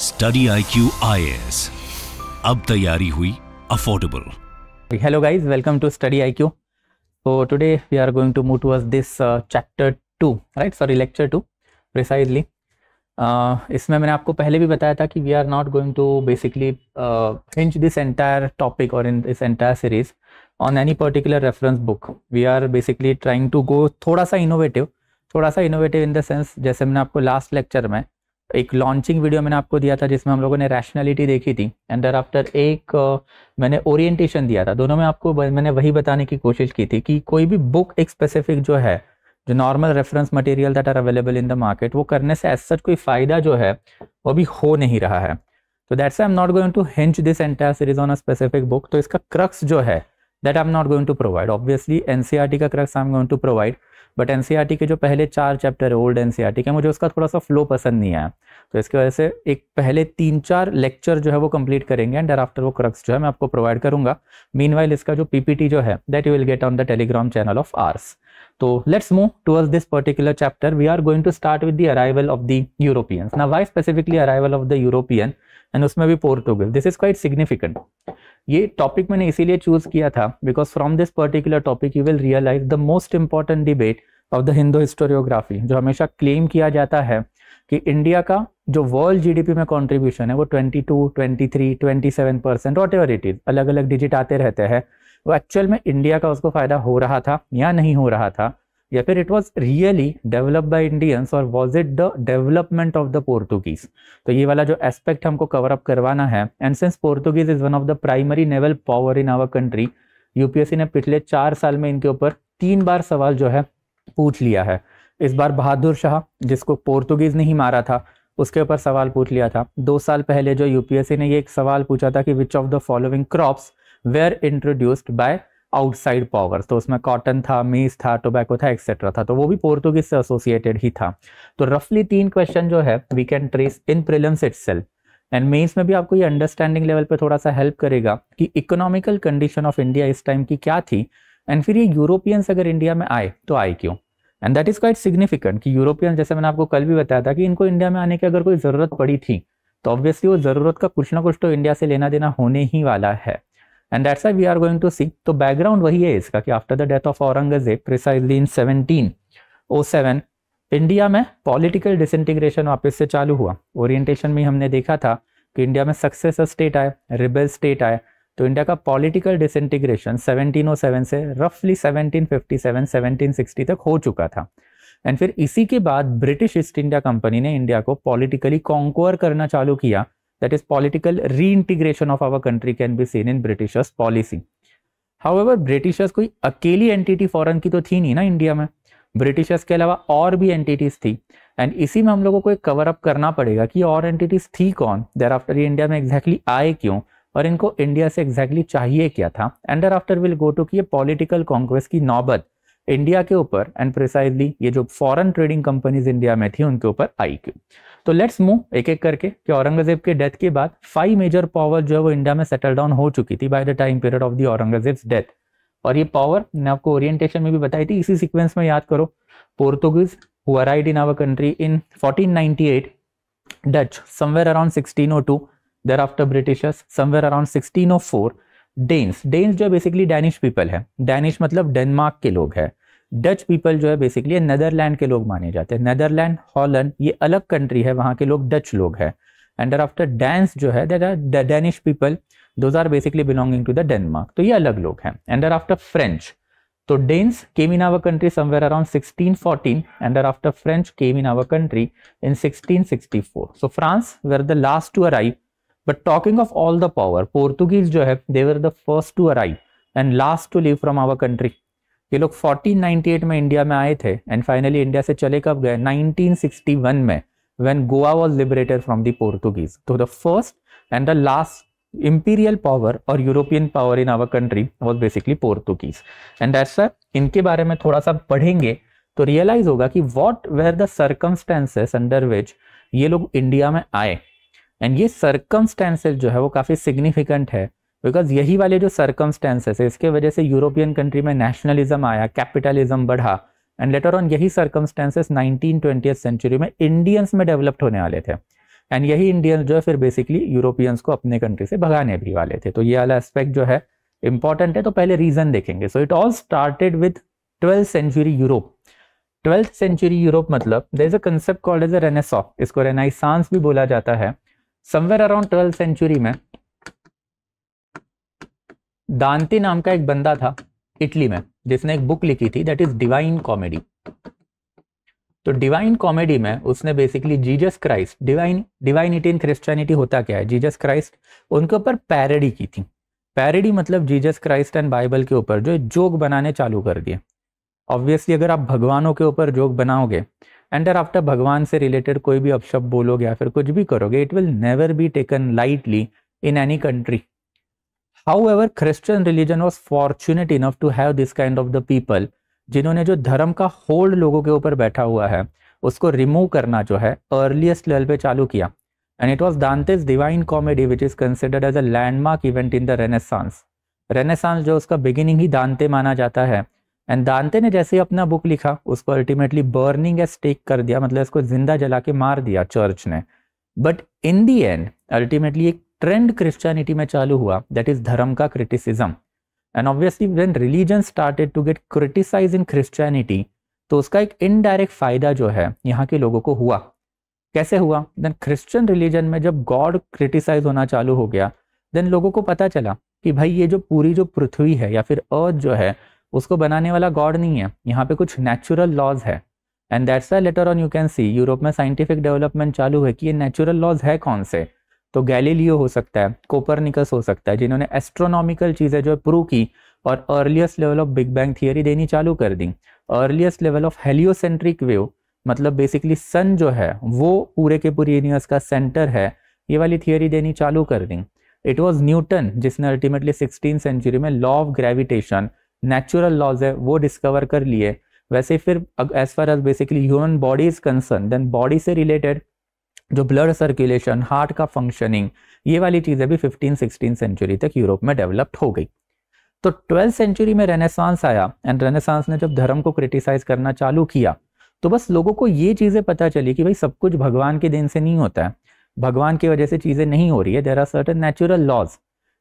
Study I Q I S अब तैयारी हुई affordable hello guys welcome to study I Q so today we are going to move towards this chapter two right sorry lecture two precisely इसमें मैंने आपको पहले भी बताया था कि we are not going to basically hinge this entire topic और in this entire series on any particular reference book we are basically trying to go थोड़ा सा इनोवेटिव थोड़ा सा इनोवेटिव इन द सेंस जैसे मैंने आपको लास्ट लेक्चर में एक लॉन्चिंग वीडियो मैंने आपको दिया था जिसमें हम लोगों ने रैशनैलिटी देखी थी एंड दर आफ्टर एक uh, मैंने ओरिएंटेशन दिया था दोनों में आपको मैंने वही बताने की कोशिश की थी कि कोई भी बुक एक स्पेसिफिक जो है जो normal reference material that are available in the market वो करने से एज सच कोई फ़ायदा जो है वो भी हो नहीं रहा है तो that's I am not going to hinge this entire series on a specific book तो इसका क्रक्स जो है that I am not going to provide obviously an का crux I am going to provide but an e के जो पहले चार chapter है ओल्ड एन सी के मुझे उसका थोड़ा सा फ्लो पसंद नहीं आया तो इसकी वजह से एक पहले तीन चार लेक्चर जो है वो कंप्लीट करेंगे एंड आफ्टर वो क्रक्स जो है मैं आपको प्रोवाइड करूंगा मीन इसका जो पीपीटी जो है that you will get on the Telegram channel of ours तो let's move towards this particular chapter we are going to start with the arrival of the Europeans ना why specifically arrival of the European and उसमें भी Portugal this is quite significant ये topic मैंने इसीलिए चूज किया था because from this particular topic you will realise the most important debate of the Hindu historiography जो हमेशा क्लेम किया जाता है कि इंडिया का जो वर्ल्ड जीडीपी में कंट्रीब्यूशन है वो 22, 23, 27 percent whatever it is अलग अलग डिजिट आते रहते हैं वो एक्चुअल में इंडिया का उसको फ़ायदा हो रहा था या नहीं हो रहा था या फिर it was really develop by Indians और was it the development of the Portuguese तो ये वाला जो एस्पेक्ट हमको कवर अप करवाना है and since Portuguese is one of the primary naval power in our country UPSC ने पिछले चार साल में इनके ऊपर तीन बार सवाल जो है पूछ लिया है इस बार बहादुर शाह जिसको पोर्तुगीज ने ही मारा था उसके ऊपर सवाल पूछ लिया था दो साल पहले जो यूपीएससी ने ये एक सवाल पूछा था कि which of the following crops were introduced by outside powers तो उसमें कॉटन था मेज था टोबैको था एक्सेट्रा था तो वो भी पोर्तुगीज से एसोसिएटेड ही था तो रफली तीन क्वेश्चन जो है we can trace in prelims it and mains में भी आपको ये अंडरस्टैंडिंग लेवल पे थोड़ा सा हेल्प करेगा कि इकोनॉमिकल कंडीशन ऑफ इंडिया इस टाइम की क्या थी एंड फिर ये यूरोपियंस अगर इंडिया में आए तो आए क्यों and that is quite significant कि यूरोपियन जैसे मैंने आपको कल भी बताया था कि इनको इंडिया में आने की अगर कोई ज़रूरत पड़ी थी तो ऑब्वियसली वो ज़रूरत का कुछ ना कुछ तो इंडिया से लेना देना होने ही वाला है and that's we are going to see तो बैकग्राउंड वही है इसका कि after the death of Aurangzeb precisely in seventeen O seven India में पॉलिटिकल डिसइंटीग्रेशन वापस से चालू हुआ ओरिएंटेशन में हमने देखा था कि इंडिया में सक्सेस स्टेट आए रिबल स्टेट आए तो इंडिया का पॉलिटिकल डिसइंटीग्रेशन 1707 से रफली 1757 1760 तक हो चुका था एंड फिर इसी के बाद ब्रिटिश ईस्ट इंडिया कंपनी ने इंडिया को पॉलिटिकली कॉन्कोर करना चालू किया that is political reintegration of our country can be seen in Britishers policy. However, Britishers कोई अकेली एंटिटी फॉरन की तो थी नहीं ना इंडिया में ब्रिटिशर्स के अलावा और भी एंटिटीज थी एंड इसी में हम लोगों को एक कवर अप करना पड़ेगा कि और एंटिटीज थी कौन देर आफ्टर ये इंडिया में एग्जैक्टली exactly आए क्यों और इनको इंडिया से एग्जैक्टली exactly चाहिए क्या था and there thereafter will go to की पॉलिटिकल कांग्रेस की नौबत इंडिया के ऊपर एंड प्रिसाइजली ये जो फॉरेन ट्रेडिंग कंपनीज इंडिया में थी उनके ऊपर आई क्यू तो लेट्स मूव एक एक करके कि औरंगजेब के डेथ के बाद फाइव मेजर पावर जो है वो इंडिया में सेटल डाउन हो चुकी थी by the time period of the Aurangzeb death और ये पावर मैंने आपको ओरिएंटेशन में भी बताई थी इसी सिक्वेंस में याद करो Portuguese who in our country in 1498 Dutch somewhere around sixteen O two thereafter Britishers somewhere around 1604 Danes Danes जो है बेसिकली डैनिश पीपल है डैनिश मतलब डेनमार्क के लोग हैं डच पीपल जो है बेसिकली नदरलैंड के लोग माने जाते हैं नदरलैंड हॉलैंड ये अलग कंट्री है वहाँ के लोग डच लोग हैं एंड आफ्टर डैंस जो है Danish people those are basically belonging to the Denmark तो ये अलग लोग हैं एंड आफ्टर फ्रेंच तो Danes came in our country somewhere around fourteen and after French came in our country in four so France were the last to arrive but talking of all the power Portuguese जो है they were the first to arrive and last to leave from our country ये लोग 1498 में India में आए थे and finally India से चले कब गए 1961 में when Goa was liberated from the Portuguese तो the first and the last imperial power और European power in our country was basically Portuguese and as इनके बारे में थोड़ा सा पढ़ेंगे तो रियलाइज होगा कि what were the circumstances under which ये लोग इंडिया में आए एंड ये सर्कमस्टेंसेज जो है वो काफ़ी सिग्निफिकेंट है बिकॉज यही वाले जो सर्कमस्टेंसेस है इसके वजह से यूरोपियन कंट्री में नेशनलिज्म आया कैपिटलिज्म बढ़ा एंड लेटर ऑन यही सर्कमस्टेंसेस नाइनटीन ट्वेंटी सेंचुरी में इंडियंस में डेवलप्ड होने वाले थे एंड यही इंडियंस जो है फिर बेसिकली यूरोपियंस को अपने कंट्री से भगाने भी वाले थे तो ये वाला एस्पेक्ट जो है इंपॉर्टेंट है तो पहले रीजन देखेंगे so it all started with twelfth century Europe twelfth century Europe मतलब there is a concept called as a renaissance इसको रेनाइसांस भी बोला जाता है समवेयर अराउंड ट्वेल्थ सेंचुरी में दांती नाम का एक बंदा था इटली में जिसने एक बुक लिखी थी दैट इज डिवाइन कॉमेडी तो डिवाइन कॉमेडी में उसने basically Jesus Christ divine divinity in Christianity होता क्या है जीजस क्राइस्ट उनके ऊपर पैरडी की थी पैरडी मतलब जीजस क्राइस्ट एंड बाइबल के ऊपर जो जोक बनाने चालू कर दिए ऑब्वियसली अगर आप भगवानों के ऊपर जोक बनाओगे एंड आफ्टर भगवान से रिलेटेड कोई भी अपशब्द बोलोगे या फिर कुछ भी करोगे it will never be taken lightly in any country however Christian religion was fortunate enough to have this kind of the people जिन्होंने जो धर्म का होल्ड लोगों के ऊपर बैठा हुआ है उसको रिमूव करना जो है अर्लीस्ट लेवल पे चालू किया and it was Dante's Divine Comedy which is considered as a landmark event in the renaissance renaissance जो उसका बिगिनिंग ही दानते माना जाता है एंड दांते ने जैसे ही अपना बुक लिखा उसको अल्टीमेटली बर्निंग एस टेक कर दिया मतलब इसको जिंदा जला के मार दिया चर्च ने but in the end ultimately एक ट्रेंड क्रिश्चियनिटी में चालू हुआ दैट इज धर्म का criticism and obviously when religion started to get criticize in Christianity तो उसका एक इनडायरेक्ट फायदा जो है यहाँ के लोगों को हुआ कैसे हुआ देन क्रिश्चियन रिलीजन में जब गॉड क्रिटिसाइज होना चालू हो गया देन लोगों को पता चला कि भाई ये जो पूरी जो पृथ्वी है या फिर अर्थ जो है उसको बनाने वाला गॉड नहीं है यहाँ पे कुछ नेचुरल लॉज है and that's a later on you can see Europe में साइंटिफिक डेवलपमेंट चालू है कि ये नेचुरल लॉज है कौन से तो गैलीलियो हो सकता है कोपरनिकस हो सकता है जिन्होंने एस्ट्रोनॉमिकल चीज़ें जो है प्रूव की और earliest level of big bang theory देनी चालू कर दी earliest level of heliocentric wave मतलब बेसिकली सन जो है वो पूरे के पूरे यूनिवर्स का सेंटर है ये वाली थियोरी देनी चालू कर दी इट वॉज न्यूटन जिसने अल्टीमेटली सिक्सटीन सेंचुरी में law of gravitation natural laws है वो डिस्कवर कर लिए वैसे फिर as far as basically human body is concern then body से रिलेटेड जो ब्लड सर्कुलेशन हार्ट का फंक्शनिंग ये वाली चीज़ें भी 15 16 सेंचुरी तक यूरोप में डेवलप्ड हो गई तो ट्वेल्थ सेंचुरी में रेनेसांस आया एंड रेनेसांस ने जब धर्म को क्रिटिसाइज करना चालू किया तो बस लोगों को ये चीज़ें पता चली कि भाई सब कुछ भगवान के दिन से नहीं होता है भगवान की वजह से चीज़ें नहीं हो रही है there are certain natural laws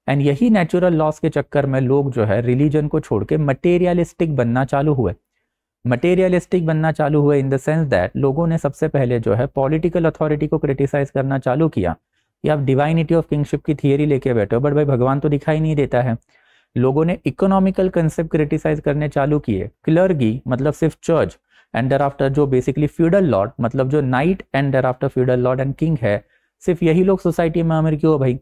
and यही नेचुरल लॉस के चक्कर में लोग जो है रिलीजन को छोड़ के मटेरियलिस्टिक बनना चालू हुए मटेरियलिस्टिक बनना चालू हुए इन द सेंस दैट लोगों ने सबसे पहले जो है पॉलिटिकल अथॉरिटी को क्रिटिसाइज करना चालू किया कि आप डिवाइनिटी ऑफ किंगशिप की थियरी लेके बैठे हो बट भाई भगवान तो दिखाई नहीं देता है लोगों ने इकोनॉमिकल कंसेप्ट क्रिटिसाइज करने चालू किए क्लर्गी मतलब सिर्फ चर्च एंड आफ्टर जो बेसिकली फ्यूडल लॉर्ड मतलब जो knight and after feudal lord and king है सिर्फ यही लोग सोसाइटी में अमीर क्यों भाई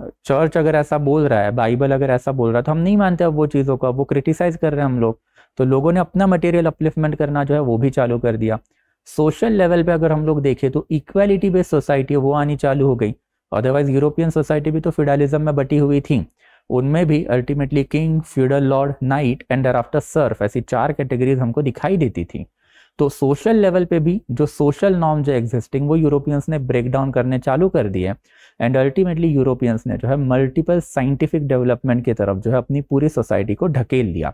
चर्च अगर ऐसा बोल रहा है बाइबल अगर ऐसा बोल रहा है तो हम नहीं मानते अब वो चीज़ों को अब वो क्रिटिसाइज कर रहे हैं हम लोग तो लोगों ने अपना मटेरियल अपलिफ्टमेंट करना जो है वो भी चालू कर दिया सोशल लेवल पे अगर हम लोग देखें तो इक्वालिटी बेस्ड सोसाइटी वो आनी चालू हो गई अदरवाइज यूरोपियन सोसाइटी भी तो फ्यूडलिज्म में बटी हुई थी उनमें भी ultimately king feudal lord knight and after serf ऐसी चार कैटेगरीज हमको दिखाई देती थी तो सोशल लेवल पे भी जो सोशल नॉर्म जो एग्जिस्टिंग वो यूरोपियंस ने ब्रेक डाउन करने चालू कर दिए एंड अल्टीमेटली यूरोपियंस ने जो है मल्टीपल साइंटिफिक डेवलपमेंट की तरफ जो है अपनी पूरी सोसाइटी को ढकेल दिया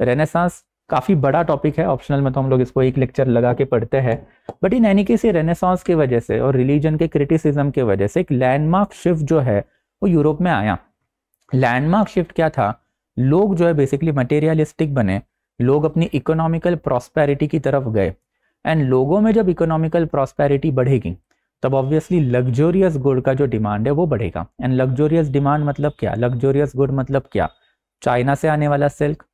रेनेसांस काफ़ी बड़ा टॉपिक है ऑप्शनल में तो हम लोग इसको एक लेक्चर लगा के पढ़ते हैं but in any case renaissance की वजह से और रिलीजन के क्रिटिसिज्म की वजह से एक लैंडमार्क शिफ्ट जो है वो यूरोप में आया लैंडमार्क शिफ्ट क्या था लोग जो है बेसिकली मटेरियलिस्टिक बने लोग अपनी इकोनॉमिकल प्रॉस्पैरिटी की तरफ गए एंड लोगों में जब इकोनॉमिकल प्रॉस्पैरिटी बढ़ेगी तब ऑब्वियसली लग्जोरियस गुड का जो डिमांड है वो बढ़ेगा एंड लग्जोरियस डिमांड मतलब क्या लग्जोरियस गुड मतलब क्या चाइना से आने वाला सिल्क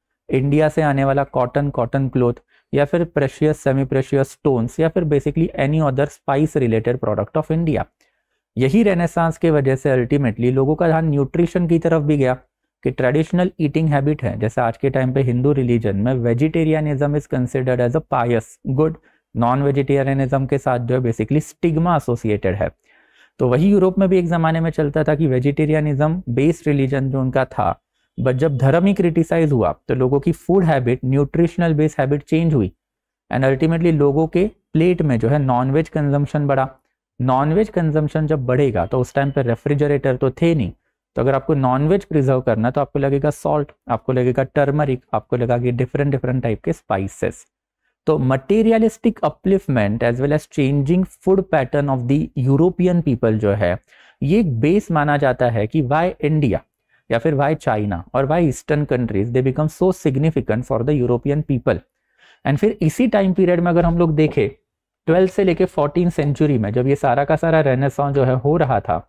इंडिया से आने वाला कॉटन कॉटन क्लोथ या फिर प्रेशियस सेमी प्रेशियस स्टोन्स या फिर basically any other spice related product of India यही रेनेसांस के वजह से अल्टीमेटली लोगों का ध्यान न्यूट्रिशन की तरफ भी गया कि ट्रेडिशनल ईटिंग हैबिट है जैसे आज के टाइम पे हिंदू रिलीजन में vegetarianism is considered as a pious good non vegetarianism के साथ जो है बेसिकली स्टिग्मा एसोसिएटेड है तो वही यूरोप में भी एक ज़माने में चलता था कि वेजिटेरियनिज्म बेस्ड रिलीजन जो उनका था बट जब धर्म ही क्रिटिसाइज हुआ तो लोगों की food habit nutritional based habit change हुई एंड अल्टीमेटली लोगों के प्लेट में जो है नॉनवेज कंजम्पशन बढ़ा नॉनवेज कंजम्पशन जब बढ़ेगा तो उस टाइम पर रेफ्रिजरेटर तो थे नहीं तो अगर आपको नॉनवेज प्रिजर्व करना है तो आपको लगेगा सॉल्ट आपको लगेगा टर्मरिक आपको लगेगा डिफरेंट डिफरेंट टाइप के स्पाइसेस तो materialistic upliftment as well as changing food pattern of the European people जो है ये एक बेस माना जाता है कि वाई इंडिया या फिर वाई चाइना और why eastern countries they become so significant for the European people and फिर इसी टाइम पीरियड में अगर हम लोग देखें ट्वेल्थ से लेके फोर्टीन सेंचुरी में जब ये सारा का सारा रेनेसॉन जो है हो रहा था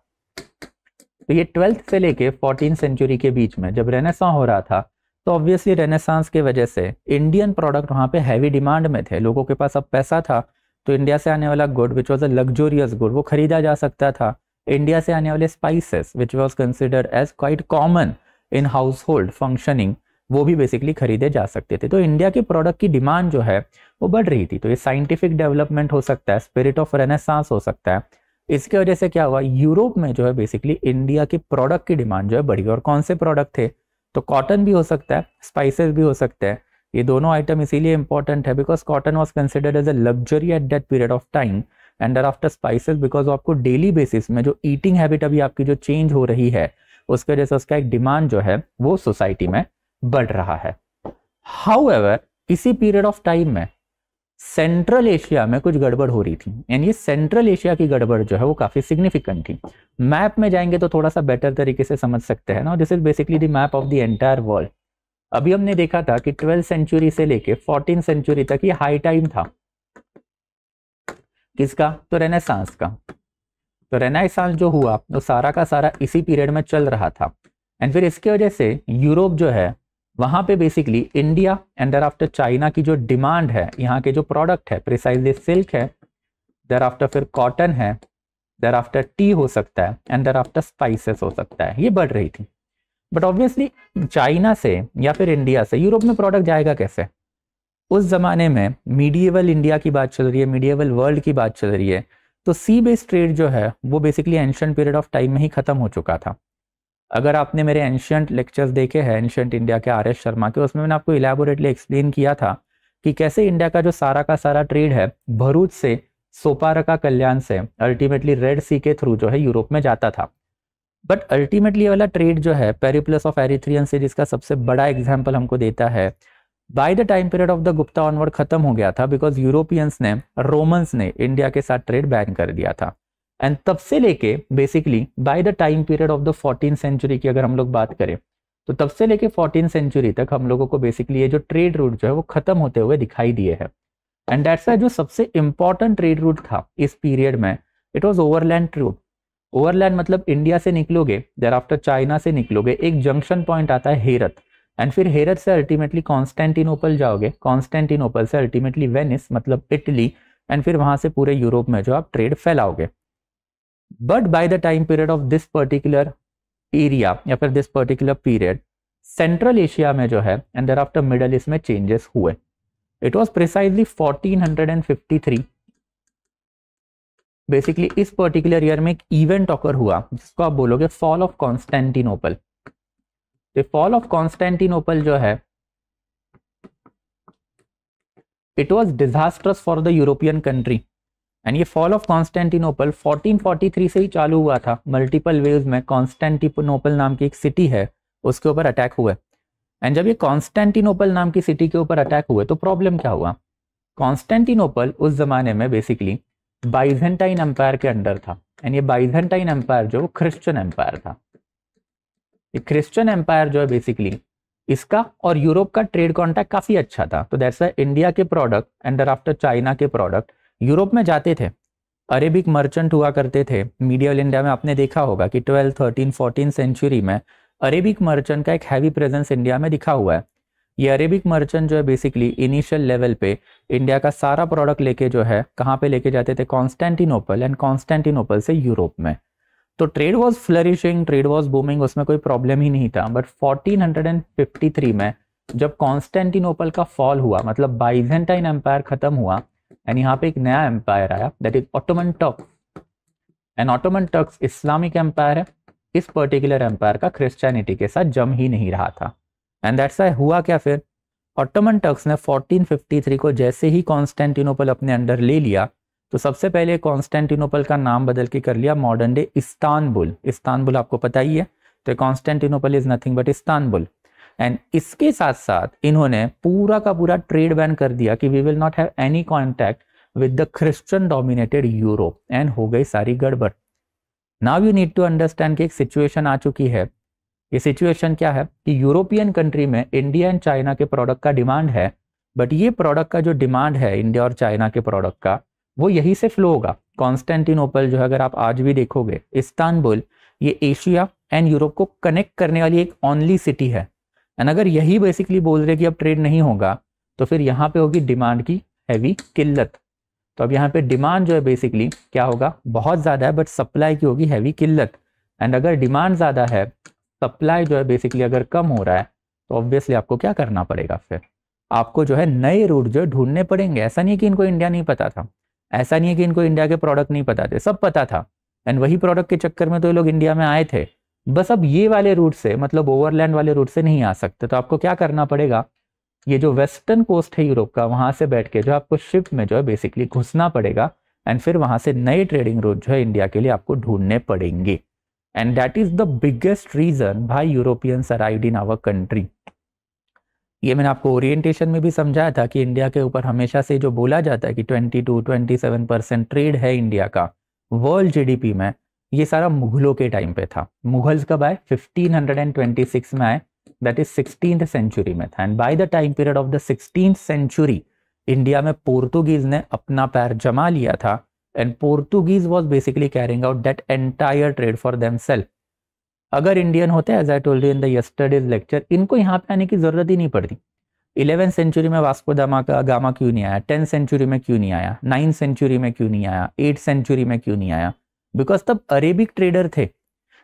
तो ये ट्वेल्थ से लेके फोर्टीन सेंचुरी के बीच में जब रेनेसा हो रहा था तो ऑब्वियसली रेनेसांस के वजह से इंडियन प्रोडक्ट वहाँ पे हैवी डिमांड में थे लोगों के पास अब पैसा था तो इंडिया से आने वाला good which was a luxurious good वो खरीदा जा सकता था इंडिया से आने वाले spices which was considered as quite common in household functioning वो भी बेसिकली खरीदे जा सकते थे तो इंडिया के प्रोडक्ट की डिमांड जो है वो बढ़ रही थी तो ये साइंटिफिक डेवलपमेंट हो सकता है स्पिरिट ऑफ रेनेसांस हो सकता है इसकी वजह से क्या हुआ यूरोप में जो है बेसिकली इंडिया के प्रोडक्ट की डिमांड जो है बढ़ी और कौन से प्रोडक्ट थे तो कॉटन भी हो सकता है स्पाइसेस भी हो सकते हैं ये दोनों आइटम इसीलिए इंपॉर्टेंट है because cotton was considered as a luxury at that period of time and there thereafter spices because आपको डेली बेसिस में जो ईटिंग हैबिट अभी आपकी जो चेंज हो रही है उसकी वजह से उसका एक डिमांड जो है वो सोसाइटी में बढ़ रहा है हाउ इसी पीरियड ऑफ टाइम में सेंट्रल एशिया में कुछ गड़बड़ हो रही थी यानी ये सेंट्रल एशिया की गड़बड़ जो है वो काफ़ी सिग्निफिकेंट थी मैप में जाएंगे तो थोड़ा सा बेटर तरीके से समझ सकते हैं ना this is basically the map of the entire world अभी हमने देखा था कि ट्वेल्थ सेंचुरी से लेके फोर्टीन सेंचुरी तक ये हाई टाइम था किसका तो रेनेसांस का तो रेनाइसांस जो हुआ वो तो सारा का सारा इसी पीरियड में चल रहा था एंड फिर इसकी वजह से यूरोप जो है वहां पे basically India and after China की जो डिमांड है यहाँ के जो प्रोडक्ट है प्रिसाइजली सिल्क है देर आफ्टर फिर कॉटन है देर आफ्टर टी हो सकता है एंड आफ्टर स्पाइसेस हो सकता है ये बढ़ रही थी बट ऑब्वियसली चाइना से या फिर इंडिया से यूरोप में प्रोडक्ट जाएगा कैसे उस ज़माने में मीडियवल इंडिया की बात चल रही है मीडिएवल वर्ल्ड की बात चल रही है तो सी बेस्ड ट्रेड जो है वो basically ancient period of time में ही ख़त्म हो चुका था अगर आपने मेरे एंशियंट लेक्चर्स देखे हैं एंशियंट इंडिया के आर एस शर्मा के उसमें मैंने आपको इलेबोरेटली एक्सप्लेन किया था कि कैसे इंडिया का जो सारा का सारा ट्रेड है भरूच से सोपारका कल्याण से अल्टीमेटली रेड सी के थ्रू जो है यूरोप में जाता था बट अल्टीमेटली वाला ट्रेड जो है पेरिप्लस ऑफ एरिथ्रियन सीरीज का सबसे बड़ा एग्जाम्पल हमको देता है by the time period of the Gupta onward खत्म हो गया था बिकॉज यूरोपियंस ने रोमन्स ने इंडिया के साथ ट्रेड बैन कर दिया था एंड तब से लेके basically by the time period of the fourteen century की अगर हम लोग बात करें तो तब से लेके फोर्टीन सेंचुरी तक हम लोगों को बेसिकली ये जो ट्रेड रूट जो है वो खत्म होते हुए दिखाई दिए हैं एंड डेट्स जो सबसे इंपॉर्टेंट ट्रेड रूट था इस पीरियड में it was overland route overland मतलब इंडिया से निकलोगे देर आफ्टर चाइना से निकलोगे एक जंक्शन पॉइंट आता है हेरत एंड फिर हेरत से अल्टीमेटली कॉन्स्टेंटिनोपल जाओगे कॉन्स्टेंटिनोपल से अल्टीमेटली वेनिस मतलब इटली एंड फिर वहां से पूरे यूरोप में जो आप ट्रेड फैलाओगे but by the time period of this particular area या फिर this particular period central Asia में जो है and there thereafter middle east में चेंजेस हुए it was precisely fourteen hundred and fifty three basically इस पर्टिकुलर ईयर में एक इवेंट ऑकर हुआ जिसको आप बोलोगे fall of Constantinople fall of Constantinople जो है it was disasters for the European country and ये फॉल ऑफ कॉन्स्टेंटिनोपल 1443 से ही चालू हुआ था मल्टीपल वेव में कॉन्स्टेंटिनोपल नाम की एक सिटी है उसके ऊपर अटैक हुए एंड जब ये कॉन्स्टेंटिनोपल नाम की सिटी के ऊपर अटैक हुए तो प्रॉब्लम क्या हुआ कॉन्स्टेंटिनोपल उस जमाने में बेसिकली बाइजेंटाइन एम्पायर के अंडर था एंड ये बाइजेंटाइन एम्पायर जो क्रिश्चियन एम्पायर था ये क्रिश्चियन एम्पायर जो है बेसिकली इसका और यूरोप का ट्रेड कॉन्टैक्ट काफ़ी अच्छा था तो दैट्स इंडिया के प्रोडक्ट एंड आफ्टर चाइना के प्रोडक्ट यूरोप में जाते थे अरेबिक मर्चेंट हुआ करते थे मीडियल इंडिया में आपने देखा होगा कि ट्वेल्थ थर्टीन फोर्टीन सेंचुरी में अरेबिक मर्चेंट का एक हैवी प्रेजेंस इंडिया में दिखा हुआ है ये अरेबिक मर्चेंट जो है बेसिकली इनिशियल लेवल पे इंडिया का सारा प्रोडक्ट लेके जो है कहाँ पे लेके जाते थे कॉन्स्टेंटिनोपल एंड कॉन्स्टेंटिनोपल से यूरोप में तो trade was flourishing trade was booming उसमें कोई प्रॉब्लम ही नहीं था बट फोर्टीन में जब कॉन्स्टेंटिनोपल का फॉल हुआ मतलब बाइजेंटाइन एम्पायर खत्म हुआ एंड यहाँ पे एक नया एम्पायर आया that is Ottoman Turk and Ottoman Turk Islamic empire है इस पर्टिकुलर एम्पायर का क्रिश्चियनिटी के साथ जम ही नहीं रहा था एंड दैट्स आई हुआ क्या फिर ऑटोमन टर्क्स ने 1453 को जैसे ही कॉन्स्टेंटिनोपल अपने अंडर ले लिया तो सबसे पहले कॉन्स्टेंटिनोपल का नाम बदल के कर लिया मॉडर्न डे इस्तानबुल इस्तानबुल आपको पता ही है तो Constantinople is nothing but Istanbul and इसके साथ साथ इन्होंने पूरा का पूरा ट्रेड बैन कर दिया कि we will not have any contact with the Christian dominated Europe and हो गई सारी गड़बड़ now you need to understand कि एक सिचुएशन आ चुकी है ये सिचुएशन क्या है कि यूरोपियन कंट्री में इंडिया एंड चाइना के प्रोडक्ट का डिमांड है बट ये प्रोडक्ट का जो डिमांड है इंडिया और चाइना के प्रोडक्ट का वो यही से फ्लो होगा कॉन्स्टेंटिनोपल जो है अगर आप आज भी देखोगे इस्तानबुल ये एशिया एंड यूरोप को कनेक्ट करने वाली एक ओनली सिटी है एंड अगर यही बेसिकली बोल रहे कि अब ट्रेड नहीं होगा तो फिर यहाँ पे होगी डिमांड की हैवी किल्लत तो अब यहाँ पे डिमांड जो है बेसिकली क्या होगा बहुत ज़्यादा है बट सप्लाई की होगी हैवी किल्लत एंड अगर डिमांड ज़्यादा है सप्लाई जो है बेसिकली अगर कम हो रहा है तो ऑब्वियसली आपको क्या करना पड़ेगा फिर आपको जो है नए रूट जो है ढूंढने पड़ेंगे ऐसा नहीं है कि इनको इंडिया नहीं पता था ऐसा नहीं है कि इनको इंडिया के प्रोडक्ट नहीं पता थे सब पता था एंड वही प्रोडक्ट के चक्कर में तो ये लोग इंडिया में आए थे बस अब ये वाले रूट से मतलब ओवरलैंड वाले रूट से नहीं आ सकते तो आपको क्या करना पड़ेगा ये जो वेस्टर्न कोस्ट है यूरोप का वहां से बैठ के जो आपको शिप में जो है बेसिकली घुसना पड़ेगा एंड फिर वहां से नए ट्रेडिंग रूट जो है इंडिया के लिए आपको ढूंढने पड़ेंगे and that is the biggest reason भाई European arrived in our country ये मैंने आपको ओरिएंटेशन में भी समझाया था कि इंडिया के ऊपर हमेशा से जो बोला जाता है कि 22 27 परसेंट ट्रेड है इंडिया का वर्ल्ड जीडीपी में ये सारा मुगलों के टाइम पे था मुगल्स कब आए 1526 में आए दैट इज सिक्सटीन सेंचुरी में था and by the time period of the sixteen century India में पोर्तुगीज ने अपना पैर जमा लिया था and Portuguese was basically carrying out that entire trade for them अगर इंडियन होते as I told you in the yesterday's lecture इनको यहाँ पे आने की जरूरत ही नहीं पड़ती इलेवेंथ सेंचुरी में वास्को दामा का गामा क्यों नहीं आया टेंथ सेंचुरी में क्यों नहीं आया नाइन्थ सेंचुरी में क्यों नहीं आया एट सेंचुरी में क्यों नहीं आया बिकॉज तब अरेबिक ट्रेडर थे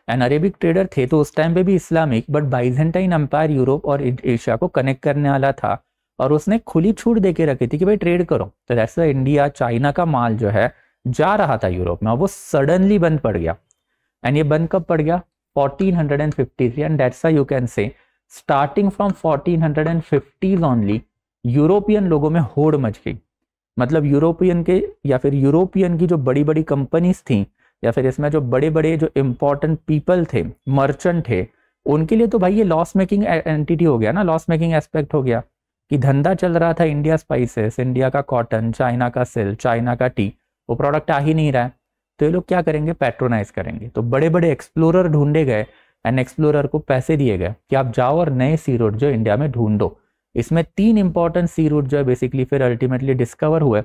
एंड अरेबिक ट्रेडर थे तो उस टाइम पे भी Islamic but Byzantine empire Europe और एशिया को कनेक्ट करने वाला था और उसने खुली छूट दे के रखी थी कि भाई ट्रेड करो तो दैट्स इंडिया चाइना का माल जो है जा रहा था यूरोप में और वो सडनली बंद पड़ गया एंड ये बंद कब पड़ गया 1453 and that's you can say starting from fifties only European लोगों में होड़ मच गई मतलब यूरोपियन के या फिर यूरोपियन की जो बड़ी बड़ी कंपनीज थी या फिर इसमें जो बड़े बड़े जो इम्पोर्टेंट पीपल थे मर्चेंट थे उनके लिए तो भाई ये लॉस मेकिंग एंटिटी हो गया ना लॉस मेकिंग एस्पेक्ट हो गया कि धंधा चल रहा था इंडिया स्पाइसेस इंडिया का कॉटन चाइना का सिल्क चाइना का टी वो प्रोडक्ट आ ही नहीं रहा है तो ये लोग क्या करेंगे पेट्रोनाइज करेंगे तो बड़े बड़े एक्सप्लोरर ढूंढे गए एंड एक्सप्लोरर को पैसे दिए गए कि आप जाओ और नए सी रूट जो इंडिया में ढूंढो इसमें तीन इंपॉर्टेंट सी रूट जो है बेसिकली फिर अल्टीमेटली डिस्कवर हुए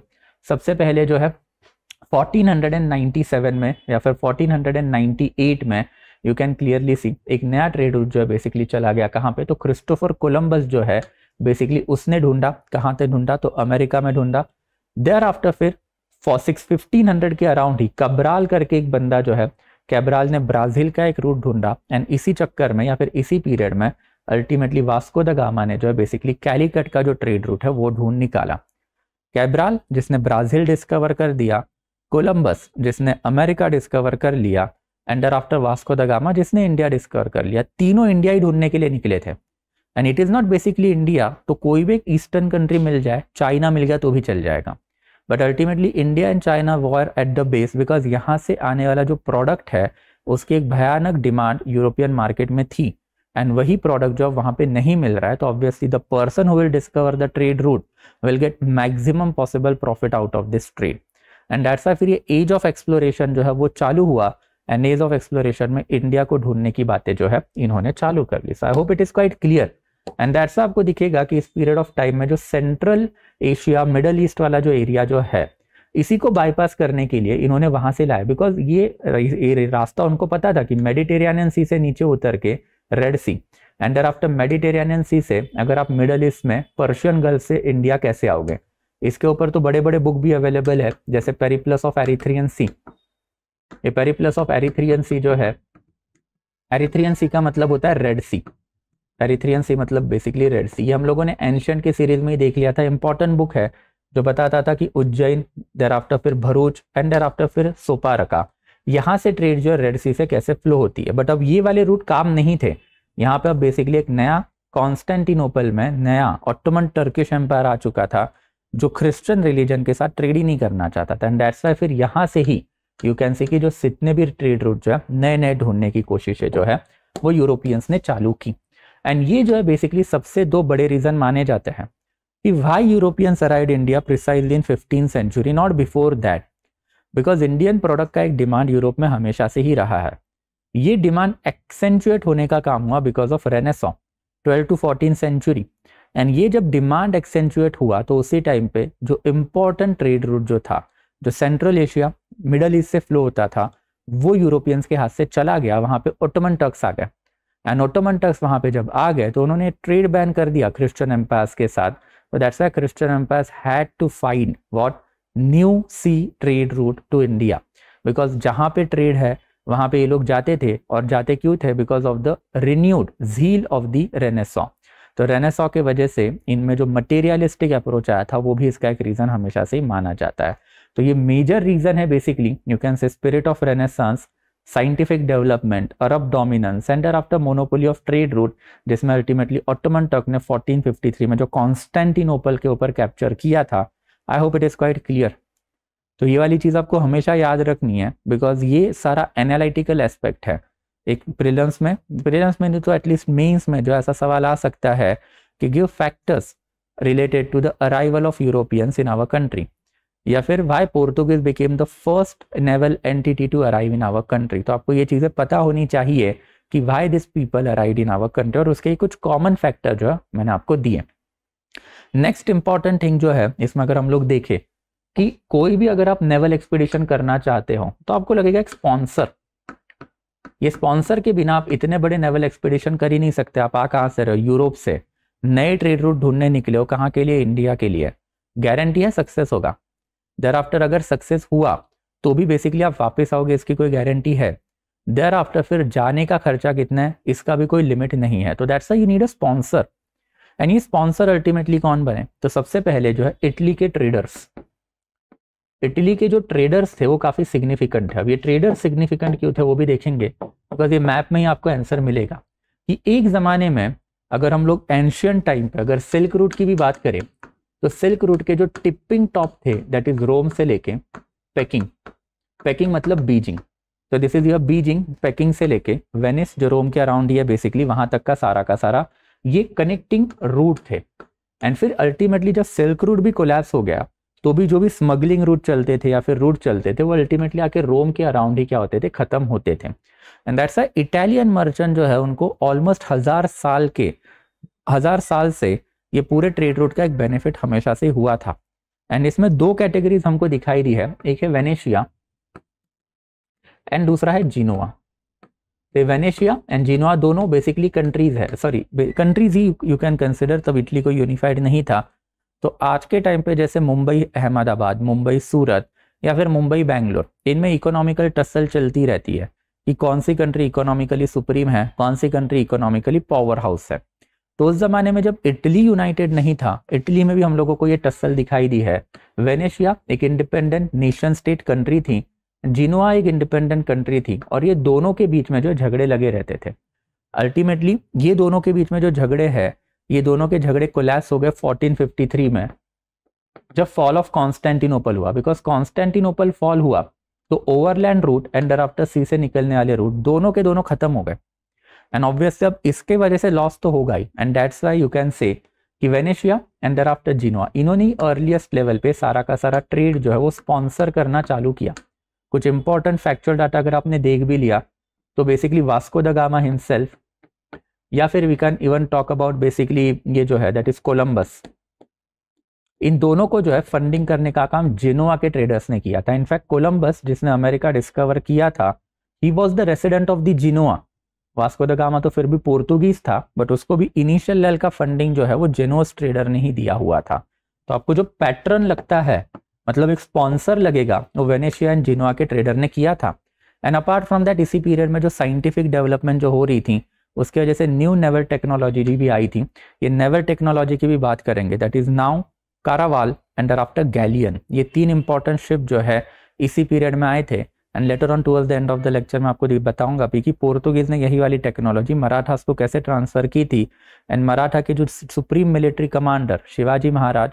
सबसे पहले जो है 1497 में या फिर 1498 में यू कैन क्लियरली सी एक नया ट्रेड रूट जो है बेसिकली चला गया कहाँ पे तो क्रिस्टोफर कोलम्बस जो है बेसिकली उसने ढूंढा कहाँ से ढूंढा तो अमेरिका में ढूंढा देयर आफ्टर फिर फॉर सिक्स फिफ्टीन के अराउंड ही कब्राल करके एक बंदा जो है कैब्राल ने ब्राज़ील का एक रूट ढूंढा एंड इसी चक्कर में या फिर इसी पीरियड में अल्टीमेटली वास्को द गामा ने जो है बेसिकली कैलीकट का जो ट्रेड रूट है वो ढूंढ निकाला कैब्राल जिसने ब्राज़ील डिस्कवर कर दिया कोलंबस जिसने अमेरिका डिस्कवर कर लिया एंड डर आफ्टर वास्को द गामा जिसने इंडिया डिस्कवर कर लिया तीनों इंडिया ही ढूंढने के लिए निकले थे and it is not basically India तो कोई भी एक ईस्टर्न कंट्री मिल जाए चाइना मिल गया तो भी चल जाएगा but ultimately India and China were at the base because यहाँ से आने वाला जो प्रोडक्ट है उसकी एक भयानक डिमांड यूरोपियन मार्केट में थी एंड वही प्रोडक्ट जो वहाँ पे नहीं मिल रहा है तो obviously the person who will discover the trade route will get maximum possible profit out of this trade and that's why फिर ये एज ऑफ एक्सप्लोरेशन जो है वो चालू हुआ एंड एज ऑफ एक्सप्लोरेशन में इंडिया को ढूंढने की बातें जो है इन्होंने चालू कर ली so I hope it is quite clear and that's आपको दिखेगा कि इस पीरियड ऑफ टाइम में जो सेंट्रल एशिया मिडल ईस्ट वाला जो एरिया जो है इसी को बाईपास करने के लिए इन्होंने वहां से लाया बिकॉज ये रास्ता उनको पता था कि मेडिटेरियन सी से नीचे उतर के red C and after Mediterranean sea से अगर आप मिडल ईस्ट में पर्शियन गल्फ से इंडिया कैसे आओगे इसके ऊपर तो बड़े बड़े बुक भी अवेलेबल है जैसे पेरीप्लस ऑफ एरिथ्रियन सी ये पेरीप्लस ऑफ एरिथ्रियन सी जो है एरिथ्रियन सी का मतलब होता है रेड सी एरिथ्रियन सी मतलब बेसिकली रेड सी ये हम लोगों ने एंशियंट के सीरीज में ही देख लिया था इंपॉर्टेंट बुक है जो बताता था कि उज्जैन देर आफ्टर फिर भरूच एंड देर आफ्टर फिर सोपारका यहाँ से ट्रेड जो है रेड सी से कैसे फ्लो होती है बट अब ये वाले रूट काम नहीं थे यहाँ पे अब बेसिकली एक नया कॉन्स्टेंटिनोपल में नया ऑटोमन टर्किश एम्पायर आ चुका था जो क्रिश्चियन रिलीजन के साथ ट्रेड ही नहीं करना चाहता था एंड दैट्स वाई फिर यहाँ से ही यू कैन सी कि जो जितने भी ट्रेड रूट जो है नए नए ढूंढने की कोशिशें जो है वो यूरोपियंस ने चालू की एंड ये जो है बेसिकली सबसे दो बड़े रीजन माने जाते हैं कि why Europeans arrived India precisely in fifteen century not before that because Indian product का एक डिमांड यूरोप में हमेशा से ही रहा है ये डिमांड एक्सेंचुएट होने का काम हुआ because of renaissance twelve to fourteen century and ये जब डिमांड एक्सेंचुएट हुआ तो उसी टाइम पे जो इम्पोर्टेंट ट्रेड रूट जो था जो सेंट्रल एशिया मिडल ईस्ट से फ्लो होता था वो यूरोपियंस के हाथ से चला गया वहाँ पे ओटोमन टक्स आ गए एंड ओटोमन टक्स वहाँ पे जब आ गए तो उन्होंने ट्रेड बैन कर दिया क्रिश्चियन एम्पायर्स के साथ तो that's why Christian empires had to find what new sea trade route to India because जहाँ पे ट्रेड है वहाँ पे ये लोग जाते थे और जाते क्यों थे because of the renewed zeal of the renaissance तो रेनेसॉ के वजह से इनमें जो मटेरियलिस्टिक अप्रोच आया था वो भी इसका एक रीज़न हमेशा से माना जाता है तो ये मेजर रीज़न है basically you can say spirit of renaissance scientific development Arab dominance and after monopoly of trade route जिसमें अल्टीमेटली ऑटोमन टर्क ने 1453 में जो कॉन्स्टेंटिनोपल के ऊपर कैप्चर किया था I hope it is quite clear तो ये वाली चीज़ आपको हमेशा याद रखनी है बिकॉज ये सारा एनालिटिकल एस्पेक्ट है एक प्रिलिम्स में प्रिलिम्स में नहीं तो एटलीस्ट मेंस में जो ऐसा सवाल आ सकता है कि give factors related to the arrival of Europeans in our country या फिर why Portuguese became the first naval entity to arrive in our country तो आपको ये चीज़ें पता होनी चाहिए कि why this people arrive in our country और उसके कुछ कॉमन फैक्टर जो है मैंने आपको दिए नेक्स्ट इंपॉर्टेंट थिंग जो है इसमें अगर हम लोग देखें कि कोई भी अगर आप नेवल एक्सपीडिशन करना चाहते हो तो आपको लगेगा एक स्पॉन्सर ये स्पॉन्सर के बिना आप इतने बड़े नेवल एक्सपीडिशन कर ही नहीं सकते आप आ कहाँ से रहो यूरोप से नए ट्रेड रूट ढूंढने निकले हो कहाँ के लिए इंडिया के लिए गारंटी है सक्सेस होगा देर आफ्टर अगर सक्सेस हुआ तो भी बेसिकली आप वापस आओगे इसकी कोई गारंटी है देर आफ्टर फिर जाने का खर्चा कितना है इसका भी कोई लिमिट नहीं है तो that's you need a sponsor and ये स्पॉन्सर अल्टीमेटली कौन बने तो सबसे पहले जो है इटली के ट्रेडर्स इटली के जो ट्रेडर्स थे वो काफ़ी सिग्निफिकेंट थे अब ये ट्रेडर सिग्निफिकेंट क्यों थे वो भी देखेंगे बिकॉज ये मैप में ही आपको आंसर मिलेगा कि एक ज़माने में अगर हम लोग एंशियन टाइम पे अगर सिल्क रूट की भी बात करें तो सिल्क रूट के जो टिपिंग टॉप थे दैट इज रोम से लेके पैकिंग पैकिंग मतलब बीजिंग तो this is your Beijing Peking से लेके वेनिस जो रोम के अराउंड ही है बेसिकली वहां तक का सारा का सारा ये कनेक्टिंग रूट थे एंड फिर अल्टीमेटली जब सिल्क रूट भी कोलैप्स हो गया तो भी जो भी स्मगलिंग रूट चलते थे या फिर रूट चलते थे वो अल्टीमेटली आके रोम के अराउंड ही क्या होते थे ख़त्म होते थे एंड दैट्स इटालियन मर्चेंट जो है उनको ऑलमोस्ट हज़ार साल के हज़ार साल से ये पूरे ट्रेड रूट का एक बेनिफिट हमेशा से हुआ था एंड इसमें दो कैटेगरीज हमको दिखाई दी है एक है वेनेशिया एंड दूसरा है जीनोवा तो वेनेशिया एंड जीनोवा दोनों बेसिकली कंट्रीज है सॉरी कंट्रीज ही यू कैन कंसिडर तब इटली को यूनिफाइड नहीं था तो आज के टाइम पे जैसे मुंबई अहमदाबाद मुंबई सूरत या फिर मुंबई बैंगलोर इनमें इकोनॉमिकल टसल चलती रहती है कि कौन सी कंट्री इकोनॉमिकली सुप्रीम है कौन सी कंट्री इकोनॉमिकली पावर हाउस है तो उस जमाने में जब इटली यूनाइटेड नहीं था इटली में भी हम लोगों को ये टसल दिखाई दी है वेनेशिया एक इंडिपेंडेंट नेशन स्टेट कंट्री थी जिनोआ एक इंडिपेंडेंट कंट्री थी और ये दोनों के बीच में जो झगड़े लगे रहते थे अल्टीमेटली ये दोनों के बीच में जो झगड़े हैं ये दोनों के झगड़े कोलैप्स हो गए 1453 में जब फॉल ऑफ कॉन्स्टेंटिनोपल हुआ बिकॉज कॉन्स्टेंटिनोपल फॉल हुआ तो overland route and thereafter sea से निकलने वाले रूट दोनों के दोनों खत्म हो गए एंड ऑब्वियसली अब इसके वजह से लॉस तो होगा ही and that's why you can say कि वेनेशिया एंड डराफ्टर जिनोवा इन्होंने अर्लीस्ट लेवल पे सारा का सारा ट्रेड जो है वो स्पॉन्सर करना चालू किया कुछ इंपॉर्टेंट फैक्चुअल डाटा अगर आपने देख भी लिया तो basically Vasco da Gama himself या फिर we can even talk about basically ये जो है दैट इज कोलम्बस इन दोनों को जो है फंडिंग करने का काम जिनोवा के ट्रेडर्स ने किया था इनफैक्ट कोलम्बस जिसने अमेरिका डिस्कवर किया था he was the resident of the Genoa Vasco da Gama तो फिर भी पोर्तुगीज था बट उसको भी इनिशियल लेवल का फंडिंग जो है वो जेनोस ट्रेडर ने ही दिया हुआ था तो आपको जो पैटर्न लगता है मतलब एक स्पॉन्सर लगेगा वो वेनेशिया एंड जिनोआ के ट्रेडर ने किया था एंड अपार्ट फ्रॉम दैट इसी पीरियड में जो साइंटिफिक डेवलपमेंट जो हो रही थी उसकी वजह से न्यू नेवर टेक्नोलॉजी भी आई थी ये नेवर टेक्नोलॉजी की भी बात करेंगे that is now caravel and after galleon ये तीन इंपॉर्टेंट शिप जो है इसी पीरियड में आए थे and later on towards the end of the lecture में आपको बताऊंगा भी कि पोर्तुगीज़ ने यही वाली टेक्नोलॉजी मराठास को कैसे ट्रांसफ़र की थी एंड मराठा के जो supreme military commander Shivaji Maharaj